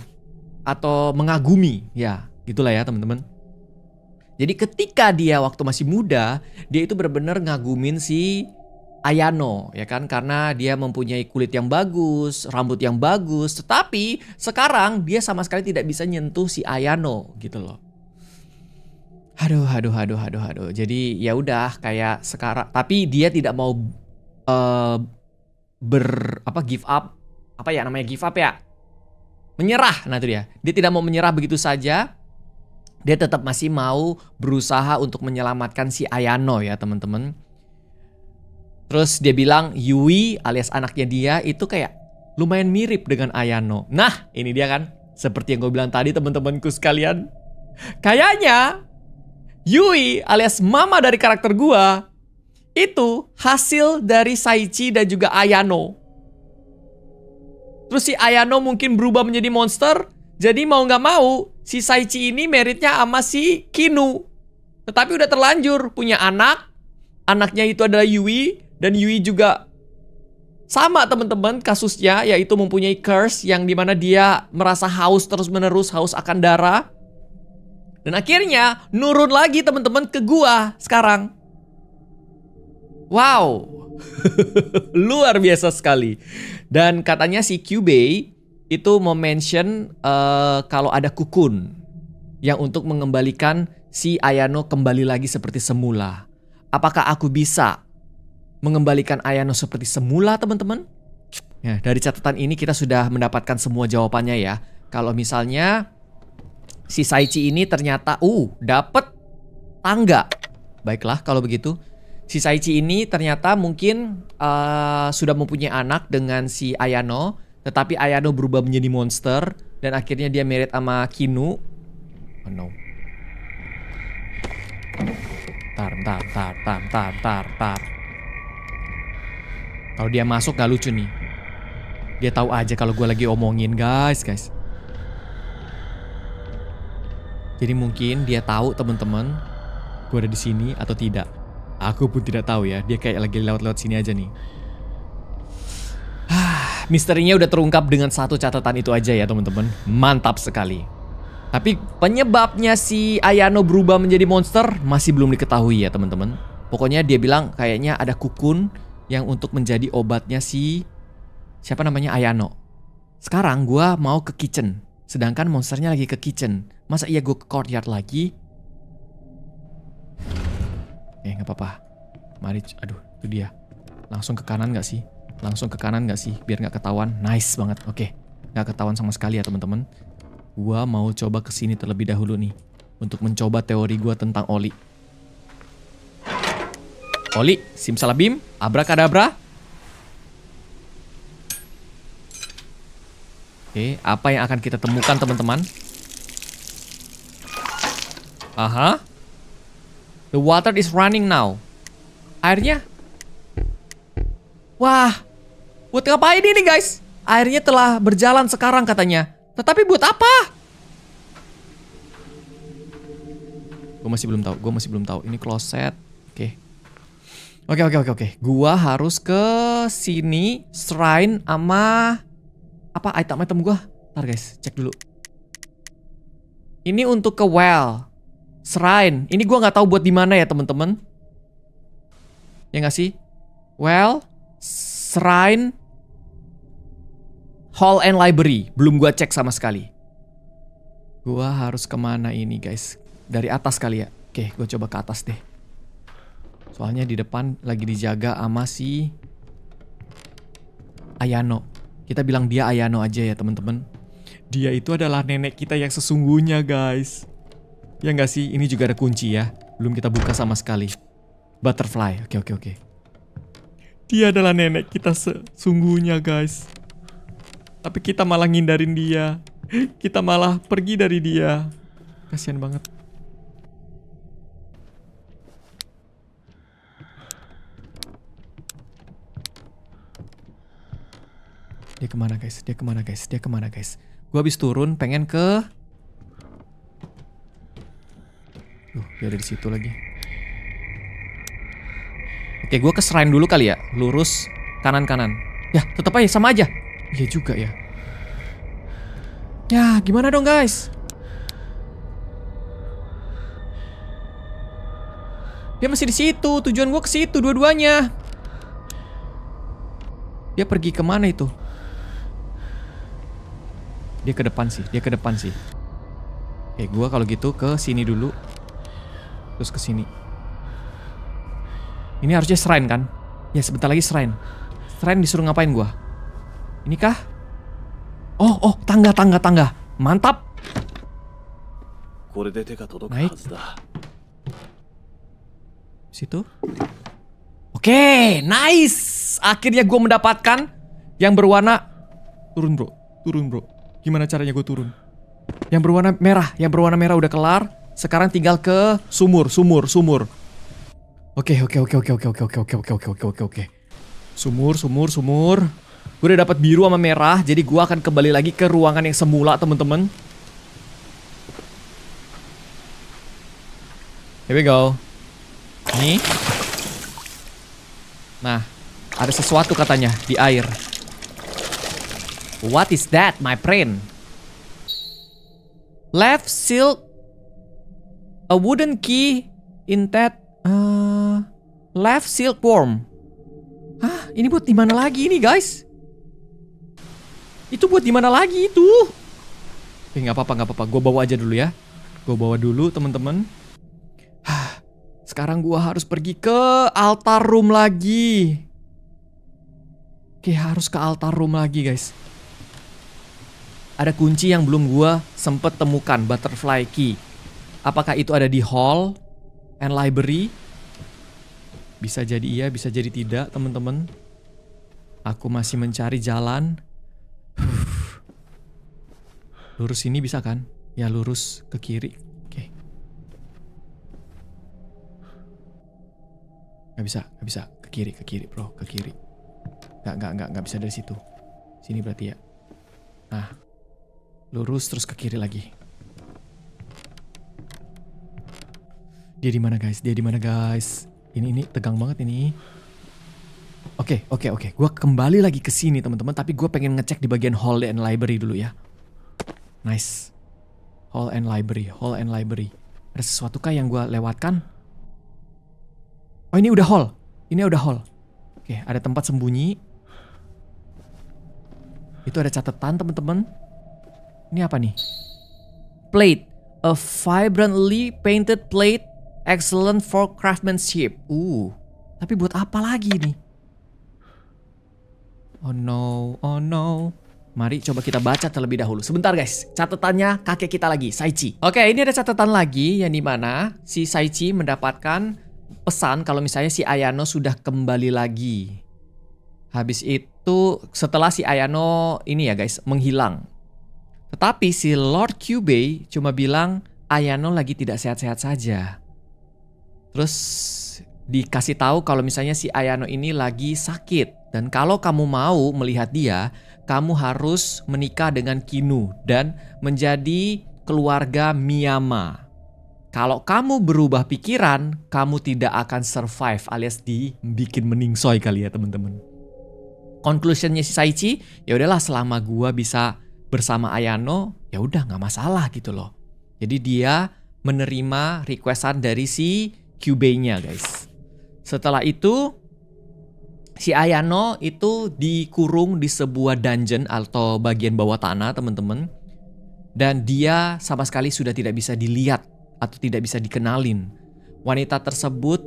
Atau mengagumi ya gitulah ya teman-teman. Jadi ketika dia waktu masih muda, dia itu benar-benar ngagumin si Ayano ya kan karena dia mempunyai kulit yang bagus, rambut yang bagus, tetapi sekarang dia sama sekali tidak bisa nyentuh si Ayano gitu loh. Aduh, aduh, aduh, aduh, aduh. Jadi ya udah kayak sekarang, tapi dia tidak mau uh, ber apa give up apa ya namanya give up ya menyerah nah itu dia dia tidak mau menyerah begitu saja dia tetap masih mau berusaha untuk menyelamatkan si Ayano ya teman-teman Terus dia bilang Yui alias anaknya dia itu kayak lumayan mirip dengan Ayano. Nah, ini dia kan. Seperti yang gue bilang tadi temen-temenku sekalian. Kayaknya Yui alias mama dari karakter gua itu hasil dari Saichi dan juga Ayano. Terus si Ayano mungkin berubah menjadi monster. Jadi mau gak mau si Saichi ini meritnya sama si Kinu. Tetapi udah terlanjur punya anak. Anaknya itu adalah Yui dan Yui juga sama teman-teman kasusnya yaitu mempunyai curse yang dimana dia merasa haus terus-menerus, haus akan darah. Dan akhirnya nurun lagi teman-teman ke gua sekarang. Wow. (laughs) Luar biasa sekali. Dan katanya si Kyubei itu mau mention uh, eh, kalau ada kukun yang untuk mengembalikan si Ayano kembali lagi seperti semula. Apakah aku bisa mengembalikan Ayano seperti semula teman-teman? Ya, dari catatan ini kita sudah mendapatkan semua jawabannya ya. Kalau misalnya si Saichi ini ternyata uh dapat tangga. Baiklah kalau begitu. Si Saichi ini ternyata mungkin uh, sudah mempunyai anak dengan si Ayano, tetapi Ayano berubah menjadi monster dan akhirnya dia merit sama Kinu. Oh no. tar, tar, tar, tar, tar, tar. Kalau dia masuk gak lucu nih. Dia tahu aja kalau gue lagi omongin guys, guys. Jadi mungkin dia tahu temen-temen gue ada di sini atau tidak. Aku pun tidak tahu ya. Dia kayak lagi lewat-lewat sini aja nih. (sighs) Misterinya udah terungkap dengan satu catatan itu aja ya temen-temen. Mantap sekali. Tapi penyebabnya si Ayano berubah menjadi monster masih belum diketahui ya temen-temen. Pokoknya dia bilang kayaknya ada kukun yang untuk menjadi obatnya si siapa namanya Ayano. Sekarang gue mau ke kitchen, sedangkan monsternya lagi ke kitchen. Masa iya gue ke courtyard lagi? Eh nggak apa-apa. Mari, aduh itu dia. Langsung ke kanan nggak sih? Langsung ke kanan nggak sih? Biar nggak ketahuan. Nice banget. Oke, nggak ketahuan sama sekali ya teman-teman. Gue mau coba kesini terlebih dahulu nih untuk mencoba teori gue tentang oli. Oli, simsalabim, abrakadabra. Oke, apa yang akan kita temukan teman-teman? Aha. The water is running now. Airnya? Wah. Buat ngapain ini guys? Airnya telah berjalan sekarang katanya. Tetapi buat apa? Gue masih belum tahu. Gue masih belum tahu. Ini kloset. Oke. Okay. Oke oke oke oke. Gua harus ke sini shrine sama apa item-item gua. Ntar guys, cek dulu. Ini untuk ke well. Shrine. Ini gua nggak tahu buat di mana ya, temen-temen. Ya nggak sih? Well, shrine hall and library. Belum gua cek sama sekali. Gua harus kemana ini, guys? Dari atas kali ya. Oke, gua coba ke atas deh. Soalnya di depan lagi dijaga sama si Ayano. Kita bilang dia Ayano aja ya teman-teman. Dia itu adalah nenek kita yang sesungguhnya guys. Ya nggak sih? Ini juga ada kunci ya. Belum kita buka sama sekali. Butterfly. Oke, oke, oke. Dia adalah nenek kita sesungguhnya guys. Tapi kita malah ngindarin dia. Kita malah pergi dari dia. Kasian banget. Dia kemana guys? Dia kemana guys? Dia kemana guys? Gue habis turun pengen ke... Duh, dia ada di situ lagi. Oke, gue ke dulu kali ya. Lurus, kanan-kanan. Ya, tetap aja, sama aja. Iya juga ya. Ya, gimana dong guys? Dia masih di situ. Tujuan gue ke situ dua-duanya. Dia pergi kemana itu? Dia ke depan sih, dia ke depan sih. Oke, eh, gua kalau gitu ke sini dulu. Terus ke sini. Ini harusnya shrine kan? Ya, sebentar lagi shrine. Shrine disuruh ngapain gue? Ini kah? Oh, oh, tangga, tangga, tangga. Mantap. Naik. Situ. Oke, nice. Akhirnya gue mendapatkan yang berwarna turun bro, turun bro. Gimana caranya gue turun? Yang berwarna merah, yang berwarna merah udah kelar. Sekarang tinggal ke sumur, sumur, sumur. Oke, oke, oke, oke, oke, oke, oke, oke, oke, oke, oke, oke, Okay. Sumur, sumur, sumur. Gue udah dapat biru sama merah, jadi gue akan kembali lagi ke ruangan yang semula, temen-temen. Here we go. Nih. Nah, ada sesuatu katanya di air. What is that, my friend? Left silk. A wooden key in that uh, left silk worm. Hah, ini buat di mana lagi ini, guys? Itu buat di mana lagi itu? Eh, nggak apa-apa, nggak apa-apa. Gue bawa aja dulu ya. Gue bawa dulu, teman-teman. Sekarang gue harus pergi ke altar room lagi. Oke, harus ke altar room lagi, guys ada kunci yang belum gue sempet temukan, butterfly key. Apakah itu ada di hall and library? Bisa jadi iya, bisa jadi tidak, temen-temen. Aku masih mencari jalan. (sighs) lurus ini bisa kan? Ya lurus ke kiri. Oke. Okay. Gak bisa, gak bisa. Ke kiri, ke kiri, bro, ke kiri. Gak, gak, gak, gak bisa dari situ. Sini berarti ya. Nah, Lurus terus ke kiri lagi. Dia di mana guys? Dia di mana guys? Ini ini tegang banget ini. Oke, okay, oke, okay, oke. Okay. Gua kembali lagi ke sini, teman-teman, tapi gue pengen ngecek di bagian hall and library dulu ya. Nice. Hall and library, hall and library. Ada sesuatu kah yang gue lewatkan? Oh, ini udah hall. Ini udah hall. Oke, okay, ada tempat sembunyi. Itu ada catatan, teman-teman. Ini apa nih? Plate. A vibrantly painted plate excellent for craftsmanship. Uh, tapi buat apa lagi nih? Oh no, oh no. Mari coba kita baca terlebih dahulu. Sebentar guys, catatannya kakek kita lagi, Saichi. Oke, ini ada catatan lagi yang dimana si Saichi mendapatkan pesan kalau misalnya si Ayano sudah kembali lagi. Habis itu setelah si Ayano ini ya guys, menghilang. Tetapi si Lord Cubey cuma bilang Ayano lagi tidak sehat-sehat saja. Terus dikasih tahu kalau misalnya si Ayano ini lagi sakit dan kalau kamu mau melihat dia, kamu harus menikah dengan Kinu dan menjadi keluarga Miyama. Kalau kamu berubah pikiran, kamu tidak akan survive alias dibikin meningsoi kali ya teman-teman. Conclusionnya si Saichi, ya udahlah selama gua bisa bersama Ayano, ya udah nggak masalah gitu loh. Jadi dia menerima requestan dari si QB-nya, guys. Setelah itu si Ayano itu dikurung di sebuah dungeon atau bagian bawah tanah, teman-teman. Dan dia sama sekali sudah tidak bisa dilihat atau tidak bisa dikenalin. Wanita tersebut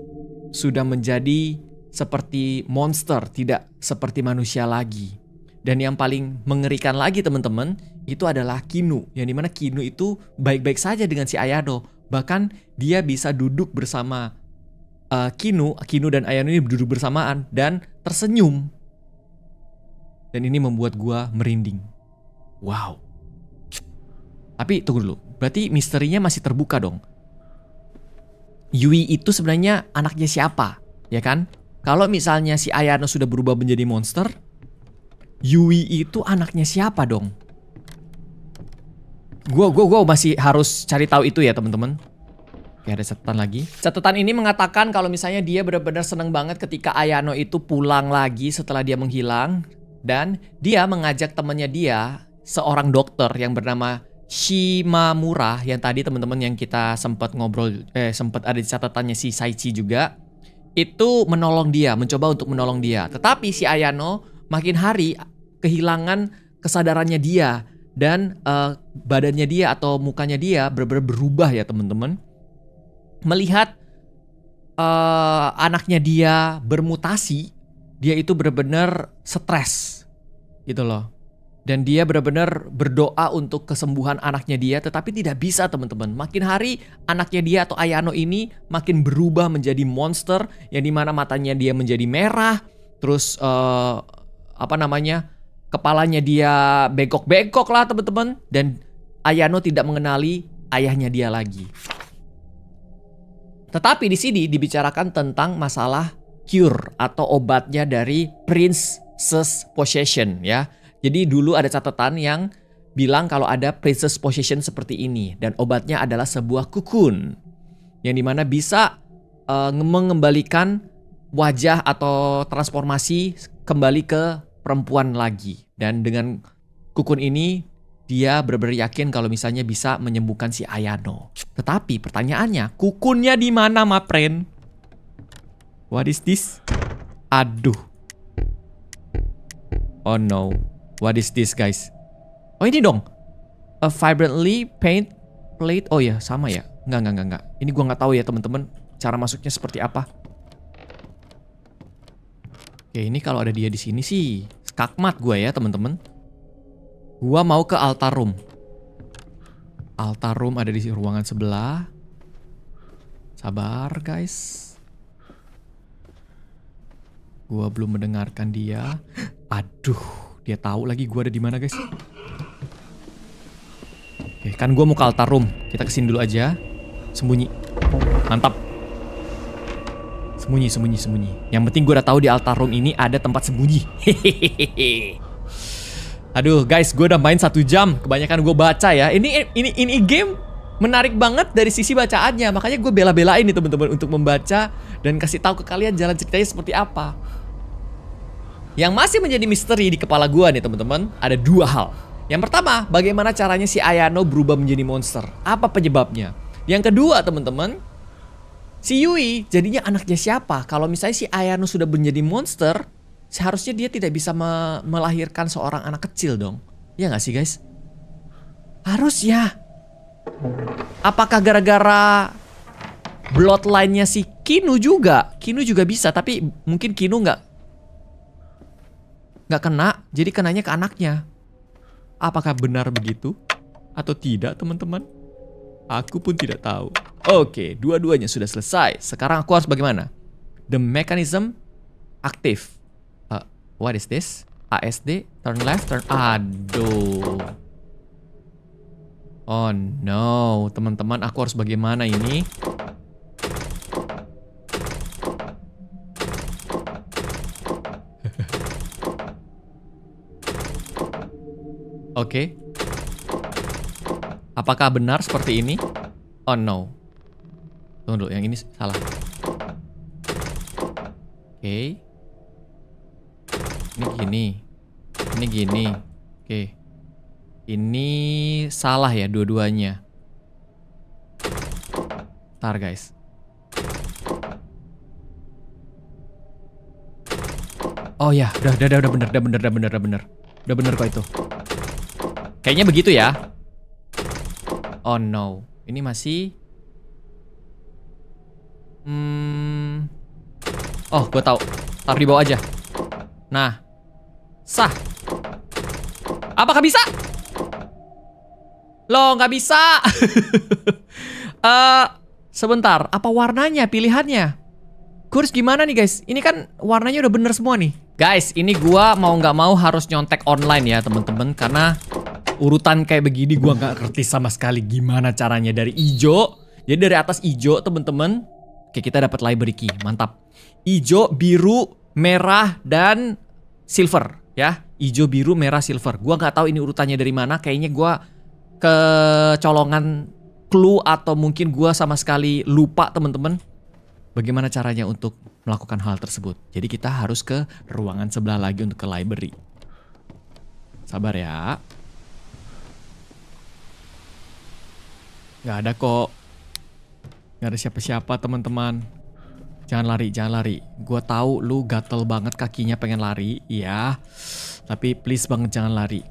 sudah menjadi seperti monster, tidak seperti manusia lagi. Dan yang paling mengerikan lagi teman-teman itu adalah Kinu. Yang dimana Kinu itu baik-baik saja dengan si Ayano. Bahkan dia bisa duduk bersama uh, Kinu. Kinu dan Ayano ini duduk bersamaan dan tersenyum. Dan ini membuat gua merinding. Wow. Tapi tunggu dulu. Berarti misterinya masih terbuka dong. Yui itu sebenarnya anaknya siapa? Ya kan? Kalau misalnya si Ayano sudah berubah menjadi monster, Yui itu anaknya siapa dong? Gua gua gua masih harus cari tahu itu ya, teman-teman. Oke, ada catatan lagi. Catatan ini mengatakan kalau misalnya dia benar-benar seneng banget ketika Ayano itu pulang lagi setelah dia menghilang dan dia mengajak temannya dia, seorang dokter yang bernama Shimamura yang tadi teman-teman yang kita sempat ngobrol eh sempat ada di catatannya si Saichi juga itu menolong dia, mencoba untuk menolong dia. Tetapi si Ayano makin hari kehilangan kesadarannya dia dan uh, badannya dia atau mukanya dia benar-benar berubah ya teman-teman. Melihat uh, anaknya dia bermutasi, dia itu benar-benar stres gitu loh. Dan dia benar-benar berdoa untuk kesembuhan anaknya dia tetapi tidak bisa teman-teman. Makin hari anaknya dia atau Ayano ini makin berubah menjadi monster yang dimana matanya dia menjadi merah, terus uh, apa namanya kepalanya dia bengkok-bengkok lah teman-teman dan Ayano tidak mengenali ayahnya dia lagi. Tetapi di sini dibicarakan tentang masalah cure atau obatnya dari princess possession ya. Jadi dulu ada catatan yang bilang kalau ada princess possession seperti ini dan obatnya adalah sebuah kukun yang dimana bisa uh, mengembalikan wajah atau transformasi kembali ke perempuan lagi dan dengan Kukun ini dia benar-benar yakin kalau misalnya bisa menyembuhkan si Ayano. Tetapi pertanyaannya, kukunnya di mana, Mapren? What is this? Aduh. Oh no. What is this, guys? Oh ini dong. A vibrantly paint plate. Oh ya, sama ya. Enggak, enggak, enggak, enggak. Ini gua nggak tahu ya, teman-teman, cara masuknya seperti apa. Oke, ya, ini kalau ada dia di sini sih skakmat gue ya, temen-temen. Gua mau ke altar room. Altar room ada di ruangan sebelah. Sabar, guys. Gua belum mendengarkan dia. Aduh, dia tahu lagi gue ada di mana, guys. Oke, kan gua mau ke altar room. Kita kesini dulu aja. Sembunyi. Mantap. Sembunyi, sembunyi, sembunyi. Yang penting gue udah tahu di altar room ini ada tempat sembunyi. (laughs) Aduh, guys, gue udah main satu jam. Kebanyakan gue baca ya. Ini ini ini game menarik banget dari sisi bacaannya. Makanya gue bela-belain nih teman-teman untuk membaca dan kasih tahu ke kalian jalan ceritanya seperti apa. Yang masih menjadi misteri di kepala gue nih teman-teman ada dua hal. Yang pertama, bagaimana caranya si Ayano berubah menjadi monster? Apa penyebabnya? Yang kedua, teman-teman, Si Yui jadinya anaknya siapa? Kalau misalnya si Ayano sudah menjadi monster, seharusnya dia tidak bisa me melahirkan seorang anak kecil dong. Ya nggak sih guys? Harusnya. Apakah gara-gara bloodline-nya si Kinu juga? Kinu juga bisa, tapi mungkin Kinu nggak nggak kena, jadi kenanya ke anaknya. Apakah benar begitu atau tidak, teman-teman? Aku pun tidak tahu. Oke, dua-duanya sudah selesai. Sekarang aku harus bagaimana? The mechanism aktif. Uh, what is this? ASD, turn left, turn... Aduh. Oh no, teman-teman aku harus bagaimana ini? (laughs) Oke. Okay. Apakah benar seperti ini? Oh no. Tunggu dulu, yang ini salah. Oke. Okay. Ini gini. Ini gini. Oke. Okay. Ini salah ya dua-duanya. Ntar guys. Oh ya, udah, udah, udah, udah bener, udah bener, udah bener, udah bener, udah bener kok itu. Kayaknya begitu ya. Oh no. Ini masih... Hmm... Oh, gue tahu. Taruh di bawah aja. Nah. Sah. Apakah bisa? Lo nggak bisa. uh, (laughs) sebentar, apa warnanya pilihannya? Kurs gimana nih guys? Ini kan warnanya udah bener semua nih. Guys, ini gua mau nggak mau harus nyontek online ya temen-temen karena urutan kayak begini gua nggak ngerti sama sekali gimana caranya dari ijo. Jadi dari atas ijo temen-temen. Oke kita dapat library key mantap. Ijo, biru, merah dan silver ya. Ijo, biru, merah, silver. Gua nggak tahu ini urutannya dari mana. Kayaknya gua kecolongan clue atau mungkin gua sama sekali lupa temen-temen bagaimana caranya untuk melakukan hal tersebut. Jadi kita harus ke ruangan sebelah lagi untuk ke library. Sabar ya. Nggak ada kok. Nggak ada siapa-siapa teman-teman. Jangan lari, jangan lari. Gua tahu lu gatel banget kakinya pengen lari, ya. Tapi please banget jangan lari.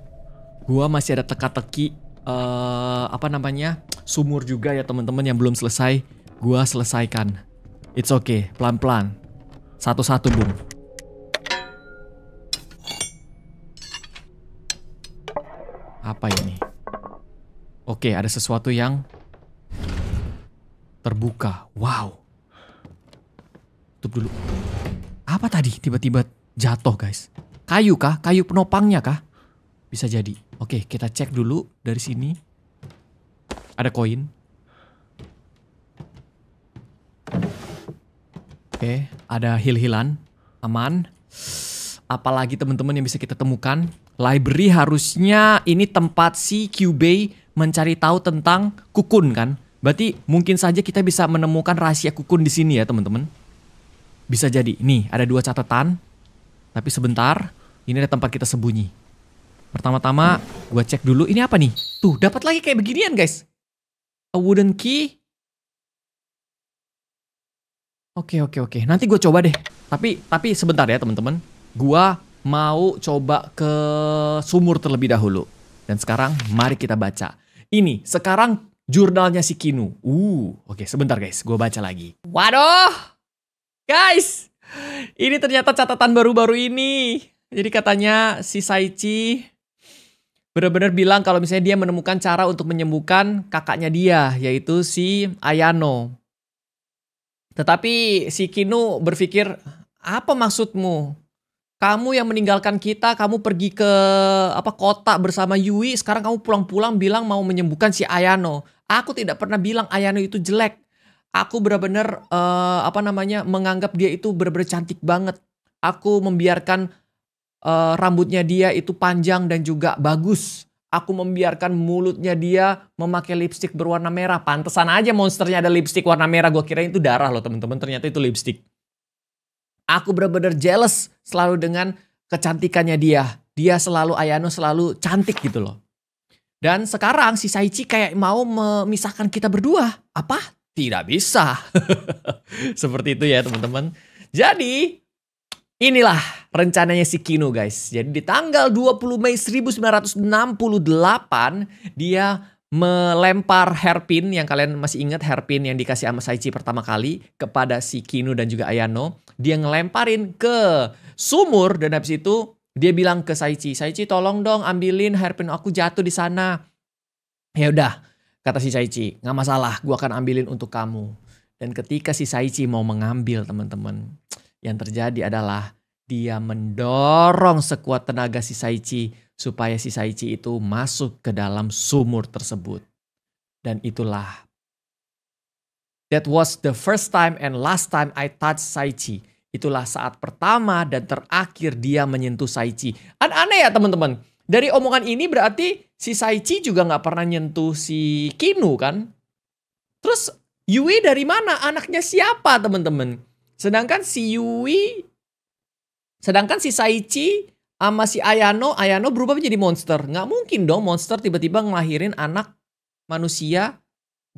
Gua masih ada teka-teki uh, apa namanya? sumur juga ya teman-teman yang belum selesai. Gua selesaikan. It's okay, pelan-pelan. Satu-satu, Bung. Apa ini? Oke, ada sesuatu yang terbuka. Wow. Tutup dulu. Apa tadi? Tiba-tiba jatuh, guys. Kayu kah? Kayu penopangnya kah? Bisa jadi. Oke, kita cek dulu dari sini. Ada koin. Oke, ada hil-hilan. Aman. Apalagi teman-teman yang bisa kita temukan. Library harusnya ini tempat si Bay mencari tahu tentang kukun kan? Berarti mungkin saja kita bisa menemukan rahasia kukun di sini ya teman-teman. Bisa jadi. Nih ada dua catatan. Tapi sebentar. Ini ada tempat kita sembunyi. Pertama-tama gue cek dulu ini apa nih. Tuh dapat lagi kayak beginian guys. A wooden key. Oke oke oke. Nanti gue coba deh. Tapi tapi sebentar ya teman-teman. Gue mau coba ke sumur terlebih dahulu. Dan sekarang mari kita baca. Ini sekarang jurnalnya si Kinu. Uh, oke okay, sebentar guys, gue baca lagi. Waduh, guys, ini ternyata catatan baru-baru ini. Jadi katanya si Saichi benar-benar bilang kalau misalnya dia menemukan cara untuk menyembuhkan kakaknya dia, yaitu si Ayano. Tetapi si Kinu berpikir, apa maksudmu? Kamu yang meninggalkan kita, kamu pergi ke apa kota bersama Yui, sekarang kamu pulang-pulang bilang mau menyembuhkan si Ayano. Aku tidak pernah bilang Ayano itu jelek. Aku benar-benar uh, apa namanya menganggap dia itu benar-benar cantik banget. Aku membiarkan uh, rambutnya dia itu panjang dan juga bagus. Aku membiarkan mulutnya dia memakai lipstik berwarna merah. Pantesan aja monsternya ada lipstik warna merah. Gua kira itu darah loh teman-teman. Ternyata itu lipstik. Aku benar-benar jealous selalu dengan kecantikannya dia. Dia selalu Ayano selalu cantik gitu loh. Dan sekarang si Saichi kayak mau memisahkan kita berdua. Apa? Tidak bisa. (laughs) Seperti itu ya teman-teman. Jadi inilah rencananya si Kino guys. Jadi di tanggal 20 Mei 1968 dia melempar hairpin yang kalian masih ingat hairpin yang dikasih sama Saichi pertama kali kepada si Kino dan juga Ayano. Dia ngelemparin ke sumur dan habis itu dia bilang ke Saichi, Saichi tolong dong ambilin hairpin aku jatuh di sana. Ya udah, kata si Saichi, nggak masalah, gua akan ambilin untuk kamu. Dan ketika si Saichi mau mengambil teman-teman, yang terjadi adalah dia mendorong sekuat tenaga si Saichi supaya si Saichi itu masuk ke dalam sumur tersebut. Dan itulah That was the first time and last time I touched Saichi. Itulah saat pertama dan terakhir dia menyentuh Saichi. An aneh ya teman-teman. Dari omongan ini berarti si Saichi juga gak pernah nyentuh si Kinu kan? Terus Yui dari mana? Anaknya siapa teman-teman? Sedangkan si Yui, sedangkan si Saichi sama si Ayano, Ayano berubah menjadi monster. Gak mungkin dong monster tiba-tiba ngelahirin anak manusia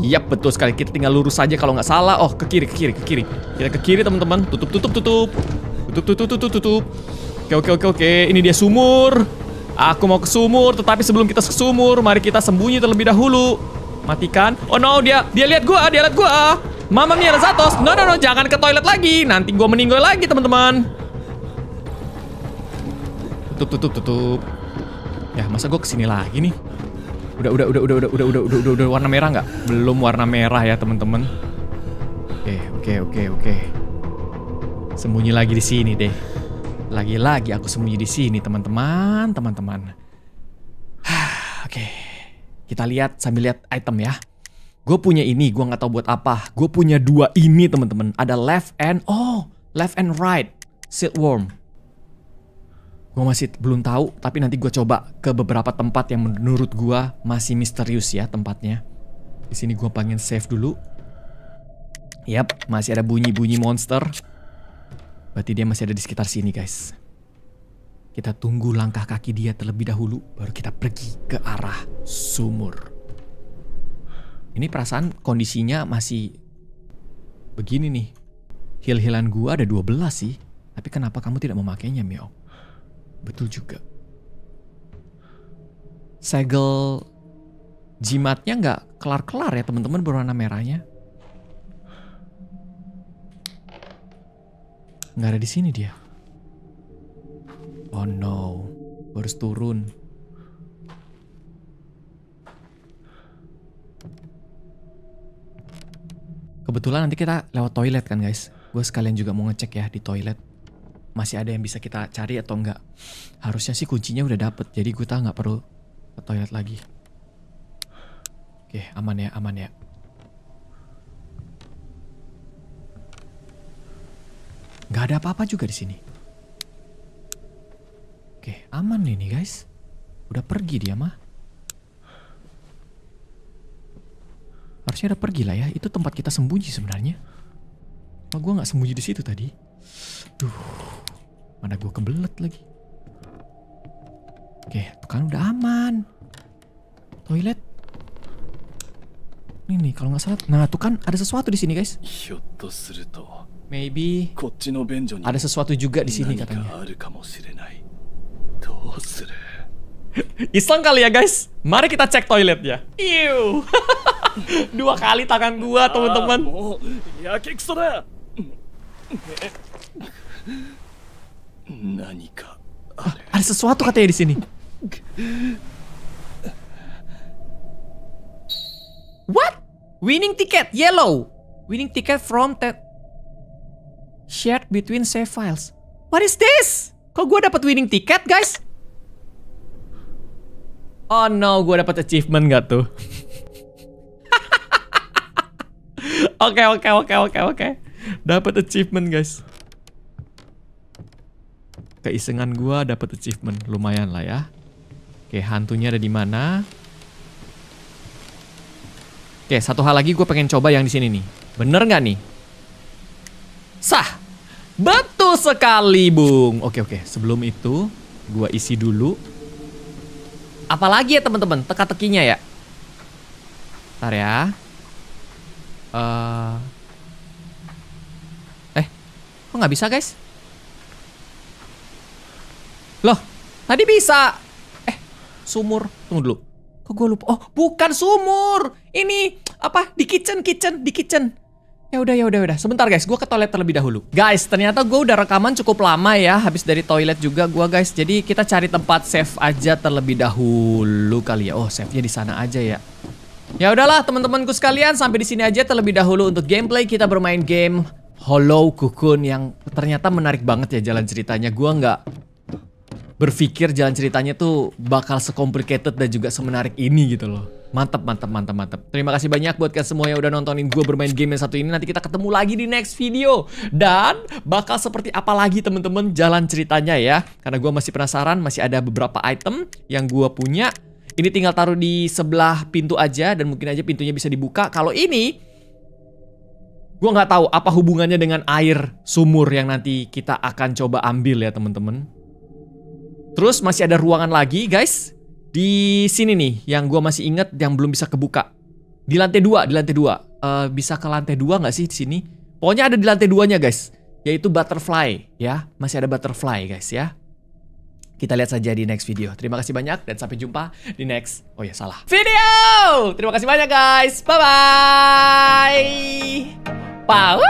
Iya betul sekali. Kita tinggal lurus saja kalau nggak salah. Oh, ke kiri, ke kiri, ke kiri. Kita ke kiri, teman-teman. Tutup, tutup, tutup. Tutup, tutup, tutup, tutup. Oke, oke, oke, oke. Ini dia sumur. Aku mau ke sumur, tetapi sebelum kita ke sumur, mari kita sembunyi terlebih dahulu. Matikan. Oh no, dia dia lihat gua, dia lihat gua. Mama mia Zatos. No, no, no, jangan ke toilet lagi. Nanti gua meninggal lagi, teman-teman. Tutup, tutup, tutup. Ya, masa gua kesini lagi nih? Udah udah udah udah udah udah udah udah udah, udah warna merah nggak? Belum warna merah ya teman-teman. Oke oke oke oke. Sembunyi lagi di sini deh. Lagi-lagi aku sembunyi di sini teman-teman teman-teman. (sighs) oke. Kita lihat sambil lihat item ya. Gue punya ini, gue nggak tahu buat apa. Gue punya dua ini teman-teman. Ada left and oh left and right silkworm gue masih belum tahu tapi nanti gue coba ke beberapa tempat yang menurut gue masih misterius ya tempatnya di sini gue pengen save dulu yap masih ada bunyi bunyi monster berarti dia masih ada di sekitar sini guys kita tunggu langkah kaki dia terlebih dahulu baru kita pergi ke arah sumur ini perasaan kondisinya masih begini nih hil-hilan gue ada 12 sih tapi kenapa kamu tidak memakainya Mio Betul juga. Segel jimatnya nggak kelar-kelar ya teman-teman berwarna merahnya. Nggak ada di sini dia. Oh no, harus turun. Kebetulan nanti kita lewat toilet kan guys. Gue sekalian juga mau ngecek ya di toilet masih ada yang bisa kita cari atau enggak harusnya sih kuncinya udah dapet jadi gue tak nggak perlu ke toilet lagi oke aman ya aman ya nggak ada apa-apa juga di sini oke aman nih nih guys udah pergi dia mah harusnya udah pergi lah ya itu tempat kita sembunyi sebenarnya apa gue nggak sembunyi di situ tadi duh Mana gue kebelet lagi. Oke, kan udah aman. Toilet. Ini nih, kalau nggak salah. Nah, tuh kan ada sesuatu di sini, guys. Maybe ada sesuatu juga di sini katanya. (laughs) Iseng kali ya guys. Mari kita cek toiletnya. ya. (laughs) Dua kali tangan gua, teman-teman. Ah, Ah, ada sesuatu katanya di sini. What? Winning ticket yellow. Winning ticket from that shared between save files. What is this? Kok gue dapat winning ticket, guys? Oh no, gue dapat achievement gak tuh? (laughs) Oke, oke, oke, oke, oke. Dapat achievement, guys keisengan gua dapat achievement lumayan lah ya. Oke, hantunya ada di mana? Oke, satu hal lagi gue pengen coba yang di sini nih. Bener nggak nih? Sah. Betul sekali, Bung. Oke, oke. Sebelum itu, gue isi dulu. Apalagi ya, teman-teman? Teka-tekinya ya. Ntar ya. Uh... Eh, kok nggak bisa, guys? Loh, tadi bisa. Eh, sumur. Tunggu dulu. Kok gue lupa? Oh, bukan sumur. Ini apa? Di kitchen, kitchen, di kitchen. Ya udah, ya udah, ya udah. Sebentar guys, gue ke toilet terlebih dahulu. Guys, ternyata gue udah rekaman cukup lama ya. Habis dari toilet juga gue guys. Jadi kita cari tempat save aja terlebih dahulu kali ya. Oh, save-nya di sana aja ya. Ya udahlah teman-temanku sekalian, sampai di sini aja terlebih dahulu untuk gameplay kita bermain game Hollow Cocoon yang ternyata menarik banget ya jalan ceritanya. gue nggak berpikir jalan ceritanya tuh bakal sekomplikated dan juga semenarik ini gitu loh. Mantap, mantap, mantap, mantap. Terima kasih banyak buat kalian semua yang udah nontonin gue bermain game yang satu ini. Nanti kita ketemu lagi di next video. Dan bakal seperti apa lagi temen-temen jalan ceritanya ya. Karena gue masih penasaran, masih ada beberapa item yang gue punya. Ini tinggal taruh di sebelah pintu aja dan mungkin aja pintunya bisa dibuka. Kalau ini, gue nggak tahu apa hubungannya dengan air sumur yang nanti kita akan coba ambil ya temen-temen. Terus masih ada ruangan lagi, guys. Di sini nih, yang gue masih inget yang belum bisa kebuka. Di lantai dua, di lantai dua. Uh, bisa ke lantai dua nggak sih di sini? Pokoknya ada di lantai duanya, guys. Yaitu butterfly, ya. Masih ada butterfly, guys, ya. Kita lihat saja di next video. Terima kasih banyak dan sampai jumpa di next. Oh ya salah. Video. Terima kasih banyak guys. Bye bye. Pau.